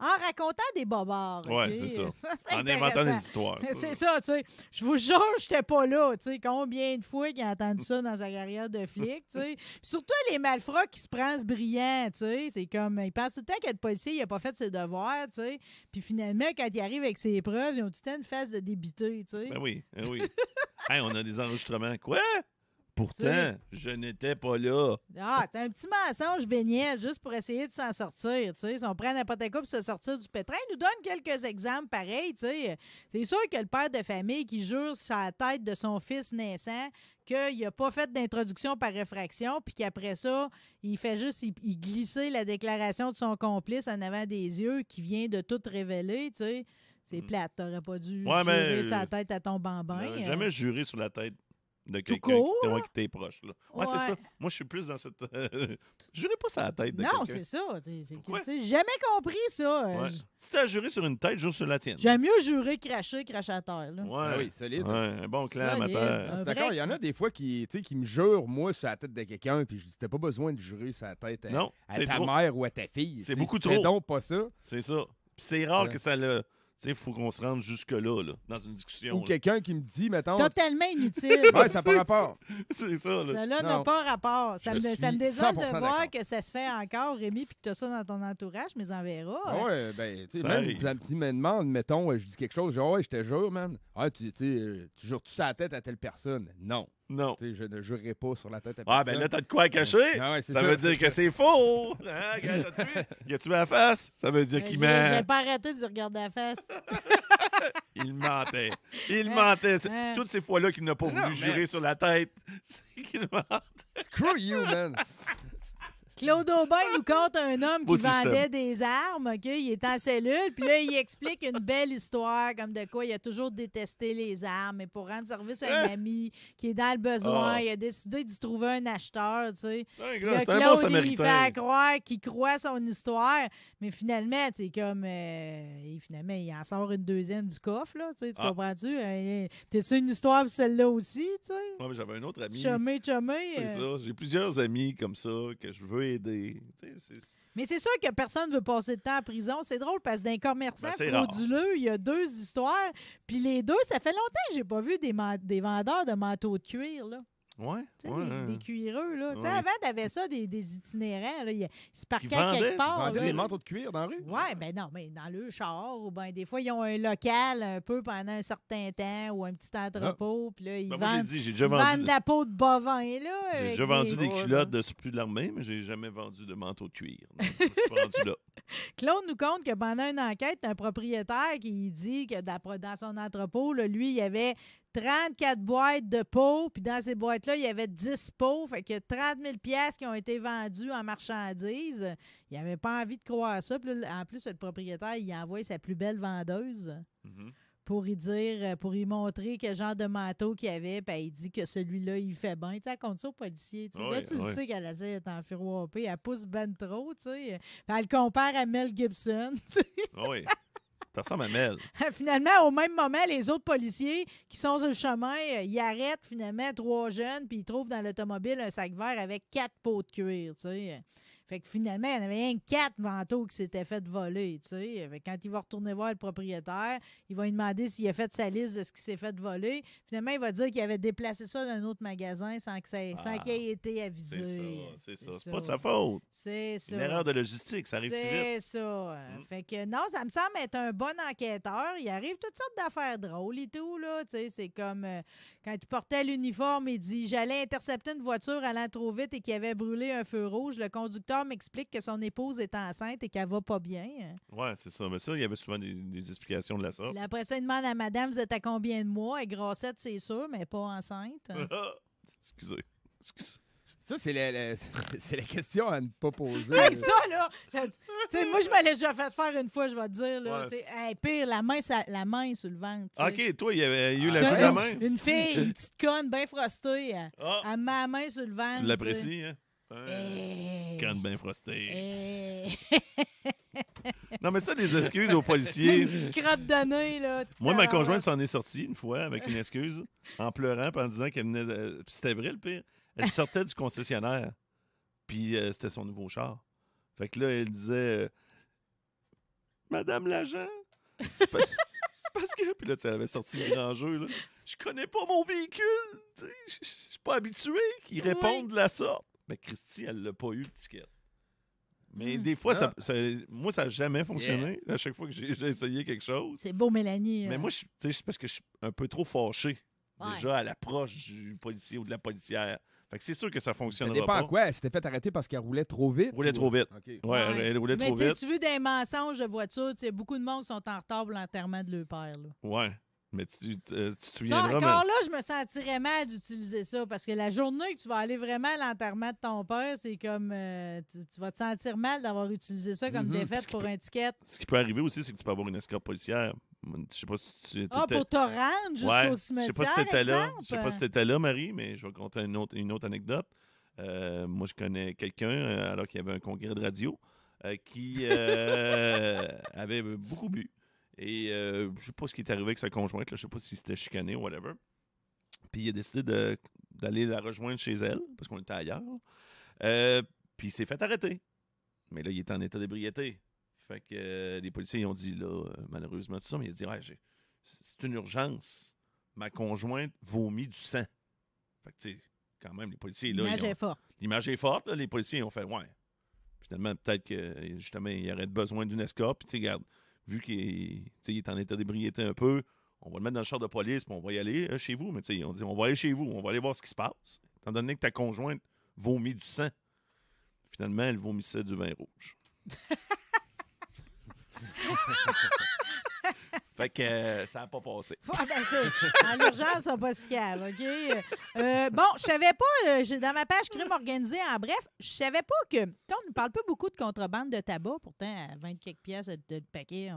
en racontant des bobards. Oui, c'est ça. en inventant des histoires. C'est ça, tu sais. Je vous jure, j'étais pas là, tu sais. Combien de fois qu'il a entendu ça dans sa carrière de flic, tu sais. surtout les malfrats qui se prennent brillant, tu sais. C'est comme, ils pensent tout le temps que policier, il a pas fait ses devoirs, tu sais. Puis finalement, quand il arrive avec ses preuves, ils ont tout le temps une face de débiter, Ben oui, ben oui. on a des enregistrements. Quoi? Pourtant, je n'étais pas là. Ah, c'est un petit mensonge baignais juste pour essayer de s'en sortir. sais, Si on prend n'importe quoi pour se sortir du pétrin, il nous donne quelques exemples pareils. C'est sûr que le père de famille qui jure sur la tête de son fils naissant qu'il n'a pas fait d'introduction par réfraction, puis qu'après ça, il fait juste il, glisser la déclaration de son complice en avant des yeux qui vient de tout révéler. sais c'est mm. plate, t'aurais pas dû jurer sa tête à ton bambin. Hein. Jamais juré sur la tête de quelqu'un court, qui, qui t'es proche. Là. Ouais, c'est ça. Moi, je suis plus dans cette. Euh, jurer pas sur la tête de quelqu'un. Non, c'est ça. J'ai jamais compris ça. Euh, si t'as juré sur une tête, jure sur la tienne. J'aime mieux jurer, cracher, cracher à terre. Ouais. Ah oui, solide. Ouais, bon clair D'accord, il y en a des fois qui, tu sais, qui me jurent, moi, sur la tête de quelqu'un, puis je dis, t'as pas besoin de jurer sur la tête à, ta mère ou à ta fille. C'est beaucoup trop. donc pas ça. C'est ça. Puis c'est rare que ça l'a il faut qu'on se rende jusque-là, là, dans une discussion. Ou quelqu'un qui me dit, mettons. Totalement inutile. ouais, ça n'a pas rapport. C'est ça. Là. Cela n'a pas rapport. Ça me, ça me, de voir que ça se fait encore, Rémi, puis que tu as ça dans ton entourage, mais on verra. Oui, ah ouais, ben, tu sais, même, tu me demandes, mettons, euh, je dis quelque chose, genre, ah ouais, je te jure, man. Ah, tu, tu euh, jures-tu la tête à telle personne? Non. Non. Tu je ne jurerai pas sur la tête à personne. Ah, ben là, t'as de quoi cacher. Ah ça, veut dire que c'est faux. Hein, t'as a la face. Ça veut dire ben, qu'il ment. J'ai pas arrêté de regarder la face. Il mentait. Il mentait. Toutes ces fois-là qu'il n'a pas voulu jurer sur la tête, c'est qu'il mentait. Screw you, man. Claude Aubin nous compte un homme qui vendait des armes, OK? Il est en cellule, puis là, il explique une belle histoire, comme de quoi il a toujours détesté les armes, mais pour rendre service à un hein? ami qui est dans le besoin, ah. il a décidé d'y trouver un acheteur, tu sais. Ah, un Claude, un il fait croire qu'il croit son histoire, mais finalement, tu comme... Euh, finalement, il en sort une deuxième du coffre, là, tu ah. comprends-tu? tes tu une histoire pour celle-là aussi, tu sais? j'avais un autre ami. Chumé, chumé. C'est euh. ça. J'ai plusieurs amis comme ça que je veux mais c'est sûr que personne ne veut passer de temps en prison. C'est drôle parce que d'un commerçant ben, frauduleux, il y a deux histoires. Puis les deux, ça fait longtemps que j'ai pas vu des, des vendeurs de manteaux de cuir. Là. Ouais. des, hein. cuireux, là. Ouais. Avant, t'avais ça, des, des itinérants. Là. Ils se parquaient quelque part. Ils des manteaux de cuir dans la rue. Oui, ben non, mais dans le char, ou ben, des fois, ils ont un local un peu pendant un certain temps ou un petit entrepôt. Ah. Puis là, ils ben, vendent, de la peau de bovin. J'ai déjà vendu des, culottes de plus de l'armée, mais j'ai jamais vendu de manteau de cuir. là. Claude nous compte que pendant une enquête, un propriétaire qui dit que dans son entrepôt, lui, il y avait 34 boîtes de peau, puis dans ces boîtes-là, il y avait 10 peaux. fait que 30 000 pièces qui ont été vendues en marchandises. Il avait pas envie de croire ça. Puis en plus, le propriétaire, il envoie sa plus belle vendeuse mhm. pour y dire, euh, pour y montrer quel genre de manteau qu'il avait, puis il dit que celui-là, il fait bien. Tu sais, compte ça au policier. Tu sais. Ah là, tu ah oui. sais qu'elle elle pousse ben trop, tu sais. elle compare à Mel Gibson. Ah oui. finalement, au même moment, les autres policiers qui sont sur le chemin, euh, ils arrêtent finalement trois jeunes, puis ils trouvent dans l'automobile un sac vert avec quatre pots de cuir, tu sais. Fait que finalement, il y en avait un quatre manteaux qui s'étaient fait voler, tu sais. quand il va retourner voir le propriétaire, il va lui demander s'il a fait sa liste de ce qui s'est fait voler. Finalement, il va dire qu'il avait déplacé ça d'un autre magasin sans qu'il ah, ait été avisé. C'est ça, c'est ça. C'est pas de sa faute. C'est ça. Une erreur de logistique, ça arrive si vite. C'est ça. Mm. Fait que non, ça me semble être un bon enquêteur. Il arrive toutes sortes d'affaires drôles et tout, là. c'est comme euh, quand il portait l'uniforme, et dit « J'allais intercepter une voiture allant trop vite et qui avait brûlé un feu rouge. Le conducteur m'explique que son épouse est enceinte et qu'elle va pas bien. Ouais, c'est ça. Mais ça, il y avait souvent des, explications de la sorte. Là, après ça, il demande à madame Vous êtes à combien de mois Elle grossette, c'est sûr, mais pas enceinte. Excusez. Excusez. Ça, c'est la, c'est la question à ne pas poser. ça, là! sais moi, je m'allais déjà fait faire une fois, je vais te dire. Là, C'est pire, la main, ça, la main sur le ventre. OK, toi, il y avait eu la ah. joue de la main. Une fille, une petite conne, bien frostée, à Ah. main sur le ventre. Tu l'apprécies, hein? Hey. Eh. bien frosté. Eh. non, mais ça, des excuses aux policiers. d'année, là. Moi, ma conjointe s'en est sortie une fois avec une excuse, en pleurant, en disant qu'elle venait c'était vrai, le pire. Elle sortait du concessionnaire, puis euh, c'était son nouveau char. Fait que là, elle disait Madame l'agent, c'est parce que. Puis là, tu avait sorti un grand jeu, là. Je connais pas mon véhicule, je suis pas habitué qu'ils répondent de la sorte. Mais ben, Christy, elle l'a pas eu, le ticket. Mais hmm. des fois, ah. moi, ça n'a jamais fonctionné. À chaque fois que j'ai essayé quelque chose. C'est beau, Mélanie. Mais euh. moi, c'est parce que je suis un peu trop fâché. Déjà à l'approche du policier ou de la policière. Fait que c'est sûr que ça fonctionne. pas. Ça dépend à quoi. Elle s'était fait arrêter parce qu'elle roulait trop vite. Elle Roulait trop vite. Oui, elle roulait trop vite. Mais tu vu des mensonges de voiture. Beaucoup de monde sont en retard pour l'enterrement de leur père. Ouais. Mais tu, tu, euh, tu encore là, je me sentirais mal d'utiliser ça parce que la journée que tu vas aller vraiment à l'enterrement de ton père, c'est comme. Euh, tu, vas te sentir mal d'avoir utilisé ça comme mm-hmm. défaite pour peut, un ticket. Ce qui peut arriver aussi, c'est que tu peux avoir une escorte policière. Hum, je sais pas si tu étais. Ah, pour te rendre jusqu'au cimetière. Je sais pas si étais là. Je sais pas si étais là, Marie, mais je vais raconter une autre, une autre anecdote. Euh, moi, je connais quelqu'un, alors qu'il y avait un congrès de radio, qui avait beaucoup bu. Et euh, je sais pas ce qui est arrivé avec sa conjointe, là, je sais pas si c'était chicané ou whatever. Puis il a décidé d'aller la rejoindre chez elle, parce qu'on était ailleurs. Euh, puis il s'est fait arrêter. Mais là, il était en état d'ébriété. Fait que euh, les policiers ils ont dit, là, malheureusement, tout ça, mais il a dit, ouais, c'est une urgence. Ma conjointe vomit du sang. Fait que, tu sais, quand même, les policiers, là. L'image est forte. L'image est forte, les policiers, ont fait, ouais. Finalement, peut-être que, justement, il aurait besoin d'une escorte. Puis, tu sais, regarde, vu qu'il est en état d'ébriété un peu, on va le mettre dans le char de police, puis on va y aller euh, chez vous. Mais on dit, on va aller chez vous, on va aller voir ce qui se passe. Étant donné que ta conjointe vomit du sang, finalement, elle vomissait du vin rouge. Fait que euh, ça n'a pas passé. Ben, en urgence, on pas si OK? Euh, bon, je savais pas, euh, j'ai dans ma page crime organisé, en bref, je savais pas que. On ne parle pas beaucoup de contrebande de tabac, pourtant, à 20 quelques pièces de, paquet,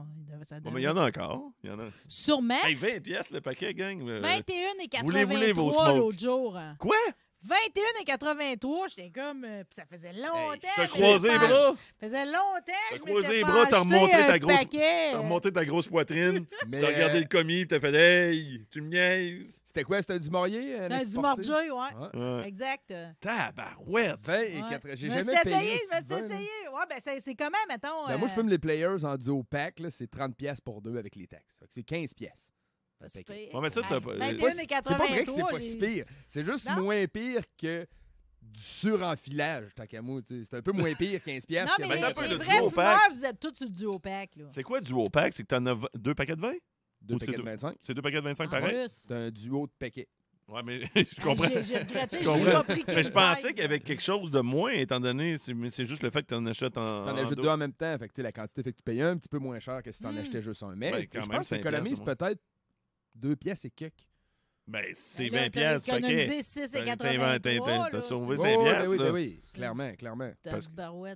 mais il y en a encore. Y en a... Sûrement. 20 pièces le paquet, gang. 21 et l'autre jour. Quoi? et 21 83, j'étais comme. Euh, puis ça faisait longtemps. T'as que croisé les bras? Ça faisait longtemps. T'as que croisé les bras, t'as remonté ta grosse- ta grosse poitrine, Mais, t'as regardé le commis, pis t'as fait Hey, tu me niaises. C'était quoi? C'était du Morier? Un euh, du mortier, ouais. Exact. Tabarouette. 20 et J'ai Je me suis jamais essayé, je me suis essayé. Ouais, ben c'est c'est comment, mettons. Ben, moi, je euh, fume les players en duo pack. C'est 30$ pièces pour deux avec les taxes. C'est 15$. pièces. C'est pas, vrai que c'est pas si pire. C'est juste moins pire que du surenfilage, enfilage C'est un peu moins pire qu'un Non, mais vous êtes tous sur du OPEC. là. C'est quoi du haut pack? C'est que t'en as deux paquets de 20? c'est deux- 25. C'est deux paquets de 25 pareil? C'est un duo de paquets. Ouais, mais je comprends. Je Mais je pensais qu'avec quelque chose de moins, étant donné, c'est mais c'est juste le fait que en achètes en. T'en en deux en même temps. Fait que, la quantité fait que tu payes un petit peu moins cher que si t'en en hmm. achetais juste un. Mais ben, je pense que l'économie, c'est peut-être deux pièces et quelques. Ben, c'est 20 ben pièces. T'as économisé 6 T'as sauvé 5 pièces. Ben oui, ben oui, clairement, clairement. Parce,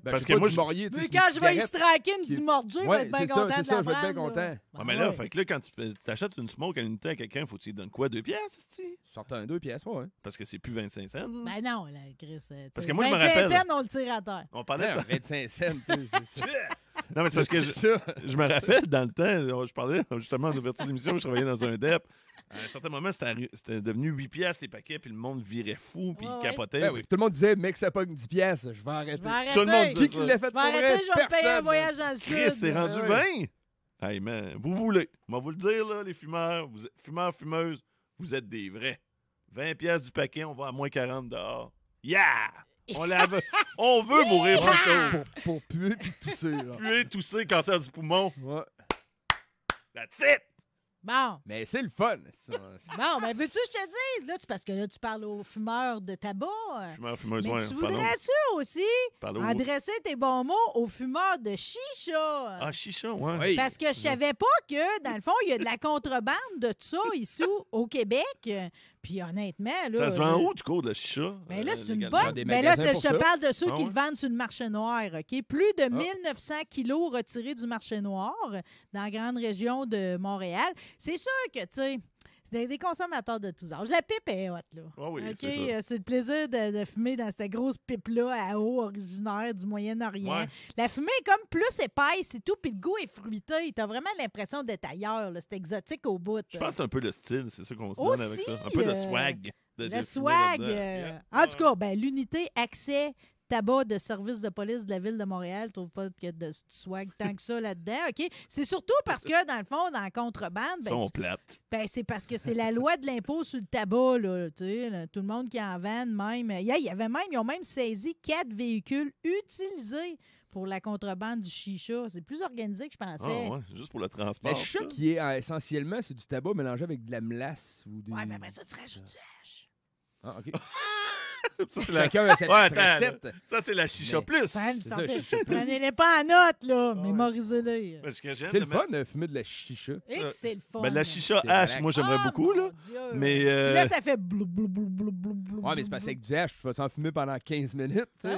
parce que moi, je quand je vais y straquer une du mordier, je vais être bien content. C'est ça, je vais content. mais là, fait que là, quand tu achètes une smoke à l'unité à quelqu'un, faut que tu lui donnes quoi, 2 pièces, tu Sortant un 2 pièces, ouais. Parce que c'est plus 25 cents. Ben non, la Chris. Euh, parce que moi, je me rappelle. 25 cents, on le tire à terre. On parlait de 25 cents, tu sais. Non, mais c'est parce que je, me rappelle dans le temps, je parlais justement en ouverture d'émission, je travaillais dans un DEP. À un certain moment, c'était devenu 8 pièces les paquets, puis le monde virait fou, puis capotait. Ben tout le monde disait, mec, ça pogne 10 pièces, je vais arrêter. tout le monde Qui, qui l'a fait pour arrêter, je un voyage en Chris, c'est rendu 20. Ben hey, man, vous voulez. On va vous le dire, là, les fumeurs, vous fumeurs, fumeuses, vous êtes des vrais. 20 pièces du paquet, on va à moins 40 dehors. Yeah! On, veut. on veut mourir plus Pour, pour puer puis tousser. Là. Puer, tousser, cancer du poumon. Ouais. That's it! Bon. Mais c'est le fun. Ça. bon, mais ben, veux-tu que je te dise? Là, tu, parce que là, tu parles aux fumeurs de tabac. Euh. Fumeurs, fumeurs, mais tu voudrais-tu aussi adresser tes bons mots aux fumeurs de chicha? Ah, chicha, ouais. oui. Parce que je savais pas que, dans le fond, il y a de la contrebande de ça ici au Québec. Puis honnêtement, là. Ça se vend où, du coup, le chicha? Mais ben là, euh, c'est une bonne. Mais ben là, je parle de ceux ah qui le vendent sur le marché noir, OK? Plus de 1900 ah. kilos retirés du marché noir dans la grande région de Montréal. C'est sûr que, tu sais c'est des consommateurs de tous âges. La pipe est haute, là. Ah oui, c'est, euh, c'est le plaisir de, fumer dans cette grosse pipe-là à eau originaire du Moyen-Orient. La fumée est comme plus épaisse et tout, puis le goût est fruité. T'as vraiment l'impression d'être ailleurs. C'est exotique au bout. Je pense que c'est un peu le style, c'est ça qu'on se donne avec ça. Un peu de euh, swag. le swag. Euh. En tout cas, ben, l'unité accès tabac de service de police de la ville de Montréal. Je trouve pas que de swag tant que ça là-dedans. OK? C'est surtout parce que, dans le fond, dans la contrebande. Ben, ben, c'est parce que c'est la loi de l'impôt sur le tabac, là, Tout le monde qui en van, même. Il y avait même, ils ont même saisi quatre véhicules utilisés pour la contrebande du chicha. C'est plus organisé que je ah, pensais. juste pour le transport. qui est euh, essentiellement, c'est du tabac mélangé avec de la melasse ou des. Ouais, mais ça, tu ah. ah, OK. ça, c'est la... chicha Ça, c'est la chicha plus. Prenez-les pas en note, là. Ah Mémorisez-les. C'est le fun de euh, fumer de la chicha. Euh, c'est le fun. Ben, de la chicha H, moi, j'aimerais oh, beaucoup, là. Mais. Euh, là, ça fait blou, blou, blou, blou, blou. Ouais, mais c'est passé avec du H, tu vas s'en fumer pendant 15 minutes. Ben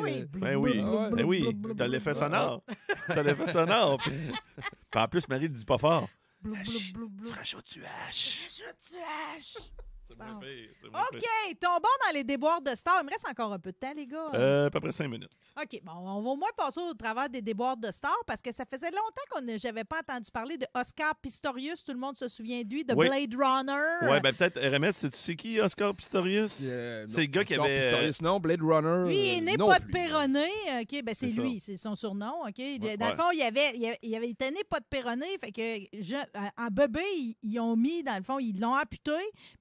oui. Ben oui. T'as l'effet sonore. T'as l'effet sonore. Puis en plus, Marie ne dit pas fort. Tu rajoutes du H. Tu du H. OK, tombons dans les déboires de Star. Il me reste encore un peu de temps, les gars. Euh, à peu près cinq minutes. OK, bon, on va au moins passer au travers des déboires de Star parce que ça faisait longtemps qu'on n'avait j'avais pas entendu parler de Oscar Pistorius. Tout le monde se souvient de lui, de Blade Runner. Ouais, ben peut-être, RMS, tu sais qui Oscar Pistorius? C'est le gars qui avait- euh, Pistorius, non, Blade Runner. Oui, il est euh, né pas de OK, ben c'est lui, c'est son surnom. OK. Dans le fond, il avait, il avait, avait né pas de Péroné. Fait que en bébé, ils, ont mis, dans le fond, ils l'ont amputé.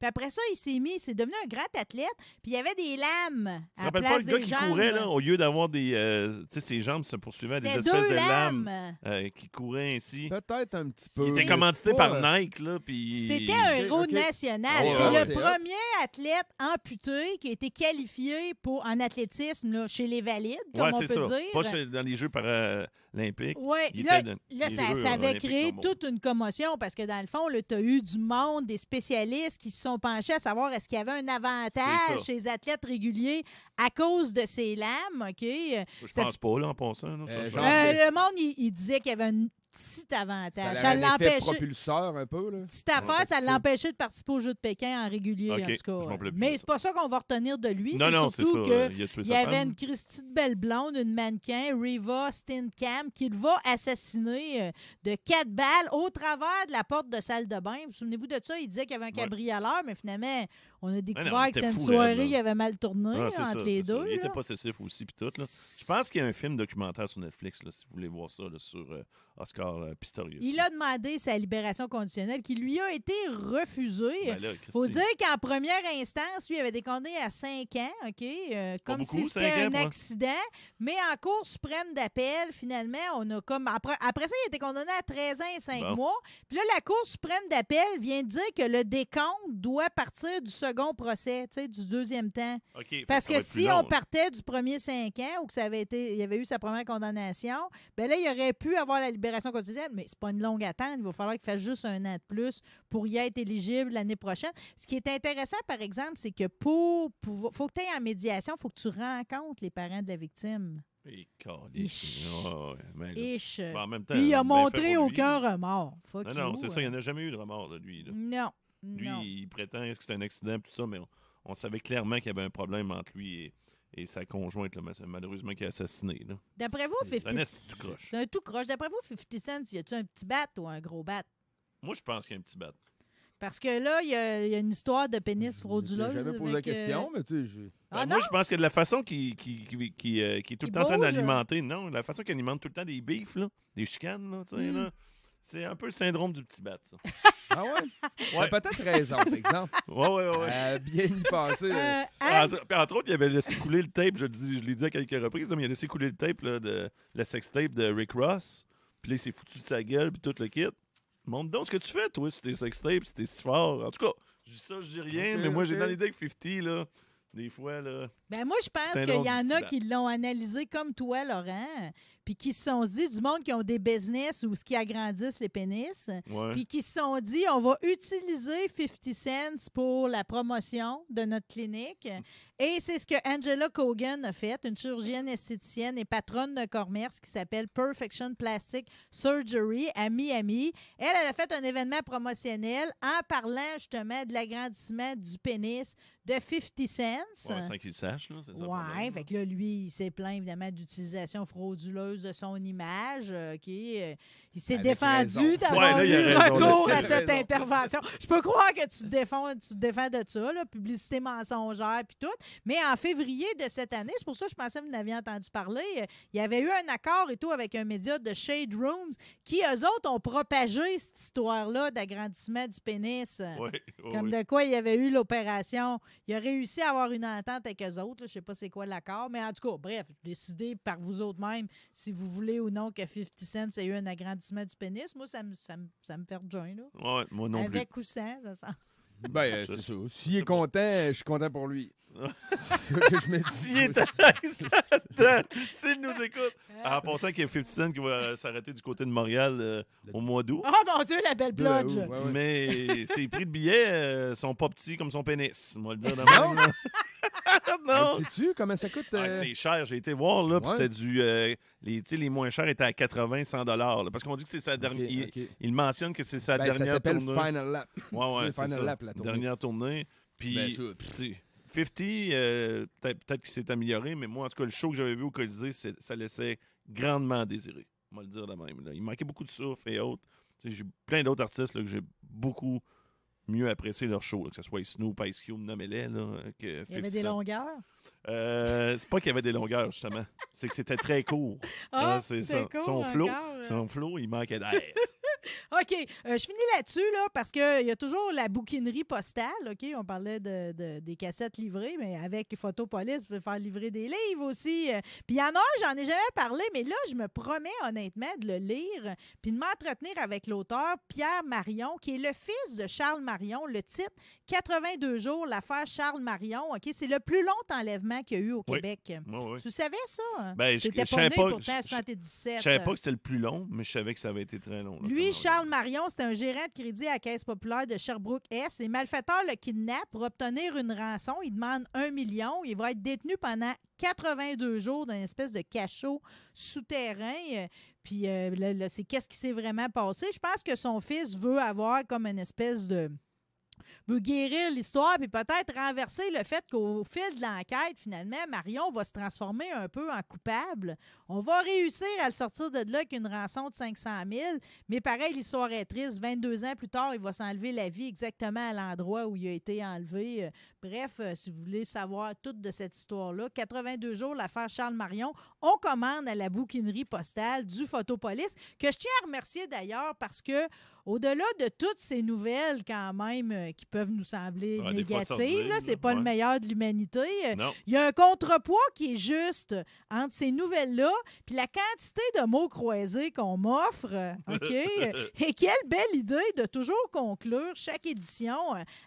Puis après ça, il s'est mis, c'est devenu un grand athlète, puis il y avait des lames. Tu te rappelles pas le gars qui jambes. courait, là, au lieu d'avoir des. Euh, tu sais, ses jambes se poursuivaient à des espèces de lames, euh, qui couraient ainsi. Peut-être un petit peu. Il était commandité par euh, Nike, là, puis. C'était un héros national. Ah c'est ah le premier athlète amputé qui a été qualifié pour, en athlétisme, là, chez les valides, comme on peut ça. dire. Pas dans les Jeux paralympiques. Oui, là, là ça, ça avait créé toute une commotion parce que, dans le fond, tu as eu du monde, des spécialistes qui se sont penchés à savoir est-ce qu'il y avait un avantage chez les athlètes réguliers à cause de ces lames. OK? Je pense pas, là, en pensant. Euh, euh, le monde, il, disait qu'il y avait une petit avantage. Ça, l'empêchait. propulseur un peu. Petite affaire, ça l'empêchait de participer au jeu de Pékin en régulier, en tout cas. Mais c'est pas ça qu'on va retenir de lui. c'est surtout il y avait une Christine belle blonde, une mannequin, Riva cam qu'il va assassiner euh, de quatre balles au travers de la porte de salle de bain. Vous, vous souvenez-vous de ça? Il disait qu'il y avait un à l'heure, mais finalement, on a découvert que c'était une soirée, il avait mal tourné ah, entre les deux. Il était possessif aussi, puis tout. Je pense qu'il y a un film documentaire sur Netflix, si vous voulez voir ça, sur euh, Oscar euh, Pistorius. Il a demandé sa libération conditionnelle, qui lui a été refusée. Ben il faut dire qu'en première instance, lui avait été à 5 ans, OK? Euh, comme si c'était un accident. Mais en Cour suprême d'appel, finalement, on a comme. Après, ça, il a été condamné à 13 ans et 5 mois. Puis là, la Cour suprême d'appel vient dire que le décompte doit partir du second procès, tu sais, du deuxième temps. Parce que si on hein. partait du premier cinq ans ou que ça avait été, il y avait eu sa première condamnation, ben là, il aurait pu avoir la libération quotidienne, mais c'est pas une longue attente. Il va falloir qu'il fasse juste un an de plus pour y être éligible l'année prochaine. Ce qui est intéressant, par exemple, c'est que pour pouvoir, faut que tu aies en médiation, faut que tu rencontres les parents de la victime. Ah ben il a montré aucun remords. non, c'est ça, il n'y euh. a jamais eu de remords de lui. Non. Lui, il prétend que c'est un accident, tout ça, mais on, savait clairement qu'il y avait un problème entre lui et, sa conjointe, là, malheureusement, qui est assassiné. D'après vous, 50 croche. C'est un tout croche. D'après vous, 50 Cent, y a-tu un petit bat ou un gros bat? Moi, je pense qu'il y a un petit bat. Parce que là, il y, a une histoire de pénis frauduleuse. J'avais posé la euh, question, mais tu sais. Ah, ben, moi, je pense que de la façon qu'il euh, qui, est tout le temps en train d'alimenter, non, la façon qu'il alimente tout le temps des beefs, des chicanes, tu sais, hmm. là. C'est un peu le syndrome du petit bat, ça. Ah ouais? ouais. peut-être raison, par exemple. Ouais, ouais, ouais. bien y Euh, ah, entre, autres, il avait laissé couler le tape, je l'ai dit à quelques reprises, mais il a laissé couler le tape, là, de, la sex tape de Rick Ross. Puis là, il s'est foutu de sa gueule, puis tout le kit. Montre donc ce que tu fais, toi, si t'es sex tape, si t'es si fort. En tout cas, je dis ça, je dis rien, mais moi, j'ai dans l'idée que 50, là. Des fois, là. Ben, moi, je pense qu'il y en a qui l'ont analysé comme toi, Laurent, puis qui se sont dit du monde qui ont des business ou ce qui agrandissent les pénis, puis qui se sont dit on va utiliser 50 cents pour la promotion de notre clinique. Et c'est ce que Angela Cogan a fait, une chirurgienne esthéticienne et patronne de commerce qui s'appelle Perfection Plastic Surgery à Miami. Elle, elle a fait un événement promotionnel en parlant justement de l'agrandissement du pénis de 50 cents. Ouais, ça qu'il sache, là, c'est ça. Ouais, fait que là, lui, il s'est plaint évidemment d'utilisation frauduleuse de son image, qui euh, euh, il s'est défendu d'avoir eu recours à cette intervention. Je peux croire que tu te défends, tu défends de ça, là, publicité mensongère puis tout. Mais en février de cette année, c'est pour ça que je pensais que vous n'aviez entendu parler, euh, il y avait eu un accord et tout avec un média de Shade Rooms qui, eux autres, ont propagé cette histoire-là d'agrandissement du pénis. Comme de quoi il y avait eu l'opération. Il a réussi à avoir une entente avec eux autres. Je ne sais pas c'est quoi l'accord, mais en tout cas, bref, décidé par vous autres même si vous voulez ou non que 50 Cent ait eu un agrandissement du pénis. Moi, ça me, ça me, fait rejoindre. Ouais, moi non plus. Avec ou ça sent. Ben, c'est ça. S'il est, content, je suis content pour lui. c'est ça que je me dis. S'il est content, s'il nous écoute. Ah, en pensant qu'il y a 50 Cent qui va s'arrêter du côté de Montréal euh, au mois d'août. Oh mon Dieu, la belle plage! Mais ses prix de billets euh, sont pas petits comme son pénis. On le dire Non! non! Sais-tu comment ça coûte? Ah, c'est cher. J'ai été voir, là, c'était du... Euh, les, les moins chers étaient à 80, 100 Parce qu'on dit que c'est sa dernière... il, mentionne que c'est sa ben, dernière ça tournée. Final Lap. Ouais, ouais, Final ça. Lap, la Dernière tournée. Puis, ben, 50, euh, peut-être qu'il s'est amélioré, mais moi, en tout cas, le show que j'avais vu au Colisée, ça laissait grandement désirer. On va le dire de même. Il manquait beaucoup de souffle et autres. J'ai plein d'autres artistes que j'ai beaucoup mieux apprécié leur show, que ce soit Snoop, Ice Cube, nommez Il y avait des longueurs? Euh, c'est pas qu'il y avait des longueurs, justement. c'est que c'était très court. Ah, c'est son, son flow, son flow, il manquait d'air. OK. Euh, je finis là-dessus, là, parce qu'il y a toujours la bouquinerie postale. OK, on parlait de, des cassettes livrées, mais avec Photopolis, vous pouvez faire livrer des livres aussi. Euh. Puis il y en a, j'en ai jamais parlé, mais là, je me promets honnêtement de le lire, puis de m'entretenir avec l'auteur Pierre Marion, qui est le fils de Charles Marion. Le titre 82 jours, l'affaire Charles Marion, OK? C'est le plus long enlèvement qu'il y a eu au Québec. Tu savais ça? Ben, je ne savais pas, à 77. Je savais pas que c'était le plus long, mais je savais que ça avait été très long. Lui, Charles Marion, c'est un gérant de crédit à la Caisse populaire de Sherbrooke-Est. Les malfaiteurs le kidnappent pour obtenir une rançon. Il demande un million. Il va être détenu pendant 82 jours dans une espèce de cachot souterrain. Euh, puis euh, c'est qu'est-ce qui s'est vraiment passé. Je pense que son fils veut avoir comme une espèce de veut guérir l'histoire, et peut-être renverser le fait qu'au fil de l'enquête, finalement, Marion va se transformer un peu en coupable. On va réussir à le sortir de là avec une rançon de 500 000, mais pareil, l'histoire est triste. 22 ans plus tard, il va s'enlever la vie exactement à l'endroit où il a été enlevé. Euh, Bref, euh, si vous voulez savoir toute de cette histoire-là, 82 jours, l'affaire Charles Marion, on commande à la bouquinerie postale du Photopolis, que je tiens à remercier d'ailleurs parce que au-delà de toutes ces nouvelles quand même euh, qui peuvent nous sembler ah, négatives, c'est pas le meilleur de l'humanité. Euh, il y a un contrepoids qui est juste entre ces nouvelles-là puis la quantité de mots croisés qu'on m'offre, OK? et quelle belle idée de toujours conclure chaque édition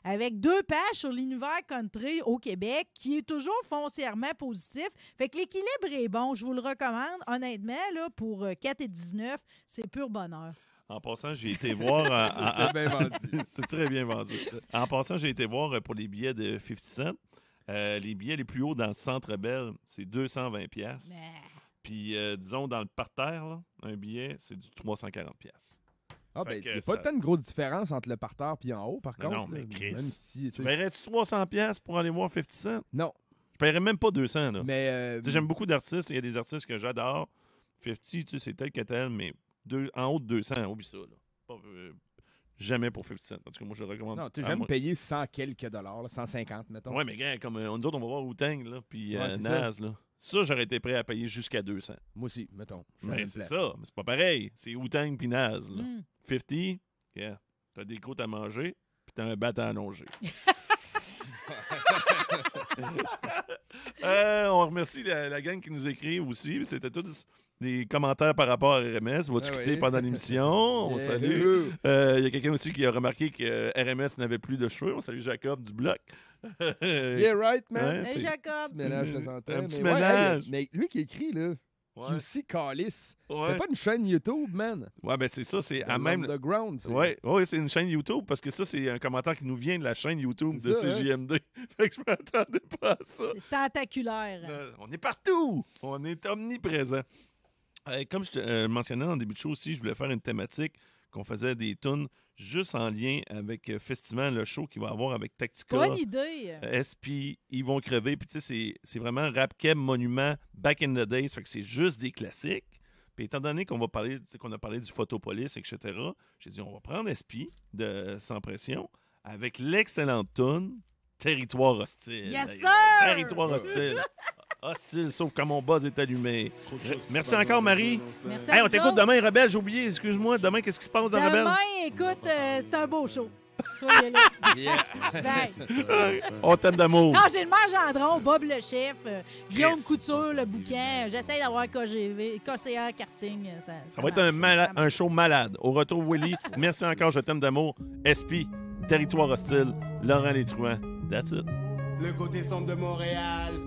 avec deux pages sur l'univers country au Québec qui est toujours foncièrement positif. Fait que l'équilibre est bon. Je vous le recommande. Honnêtement, là, pour 4 euh, et 19, c'est pur bonheur. En passant, j'ai été voir. Euh, c'est bien vendu. C'est très bien vendu. En passant, j'ai été voir euh, pour les billets de 50 Cent. les billets les plus hauts dans le centre Bell, c'est 220 pièces. Puis disons dans le parterre, un billet, c'est du 340 pièces. Ah, ben, il n'y a pas ça... tant de grosse différence entre le parterre et en haut, par contre. Non, mais Chris. tu paierais tu 300$ pour aller voir 50 Cent? Non. Je paierais même pas 200. Là. Mais. Euh... J'aime beaucoup d'artistes. Il y a des artistes que j'adore. 50, tu sais, c'est tel que tel, mais en haut de 200, oublie ça. Là. Euh, jamais pour 50 cents. En tout cas, moi, je le recommande. Non, tu jamais payer 100 quelques dollars, 150, mettons. Ouais, mais gars, comme euh, nous autres, on va voir Outang, là, puis ouais, euh, Naz, là. Ça, j'aurais été prêt à payer jusqu'à 200. Moi aussi, mettons. c'est ça, mais c'est pas pareil. C'est Outang puis Naz. Là. 50, hmm. yeah. t'as des croûtes à manger, puis t'as un bat à allonger. Euh, on remercie la, gang qui nous écrit aussi. C'était tous des commentaires par rapport à RMS. On va ah discuter pendant l'émission. On salue. Euh, il y a quelqu'un aussi qui a remarqué que RMS n'avait plus de cheveux. On salue Jacob du bloc. yeah, right, man. hey, Jacob. Petit Un petit mais ménage. mais lui qui écrit, là. You Callis. Ouais. C'est pas une chaîne YouTube, man. Ouais, ben c'est ça, c'est à même. Ouais, ouais c'est une chaîne YouTube parce que ça, c'est un commentaire qui nous vient de la chaîne YouTube de hein. CJMD. fait que je m'attendais pas à ça. C'est tentaculaire. Euh, on est partout. On est omniprésent. Euh, comme je te euh, mentionnais en début de show aussi, je voulais faire une thématique qu'on faisait des tunes juste en lien avec euh, Festival, le show qu'il va avoir avec Tactica. Bonne idée! Euh, SP, ils vont crever. Puis tu sais, c'est vraiment Rap Monument, Back in the Days. Fait que c'est juste des classiques. Puis étant donné qu'on va parler, qu'on a parlé du Photopolis, etc., j'ai dit, on va prendre SP de Sans Pression avec l'excellente tune Territoire hostile. Yes, sir! Territoire hostile. Hostile, ah, sauf quand mon buzz est allumé. Merci encore, Marie. Merci on t'écoute demain, Rebelle. J'ai oublié, excuse-moi. Demain, qu'est-ce qui se passe dans demain, Rebelle? Demain, écoute, euh, c'est un beau show. Soyez là. Yes. on t'aime d'amour. maire ah, Gendron, Bob le chef, euh, Guillaume Couture, le bouquin. J'essaie d'avoir KGV, KCA Karting. Euh, ça, va être un, un show malade. Au retour, Willy. Merci encore, je t'aime d'amour. SP, Territoire hostile, Laurent Trois. That's it. Le côté centre de Montréal.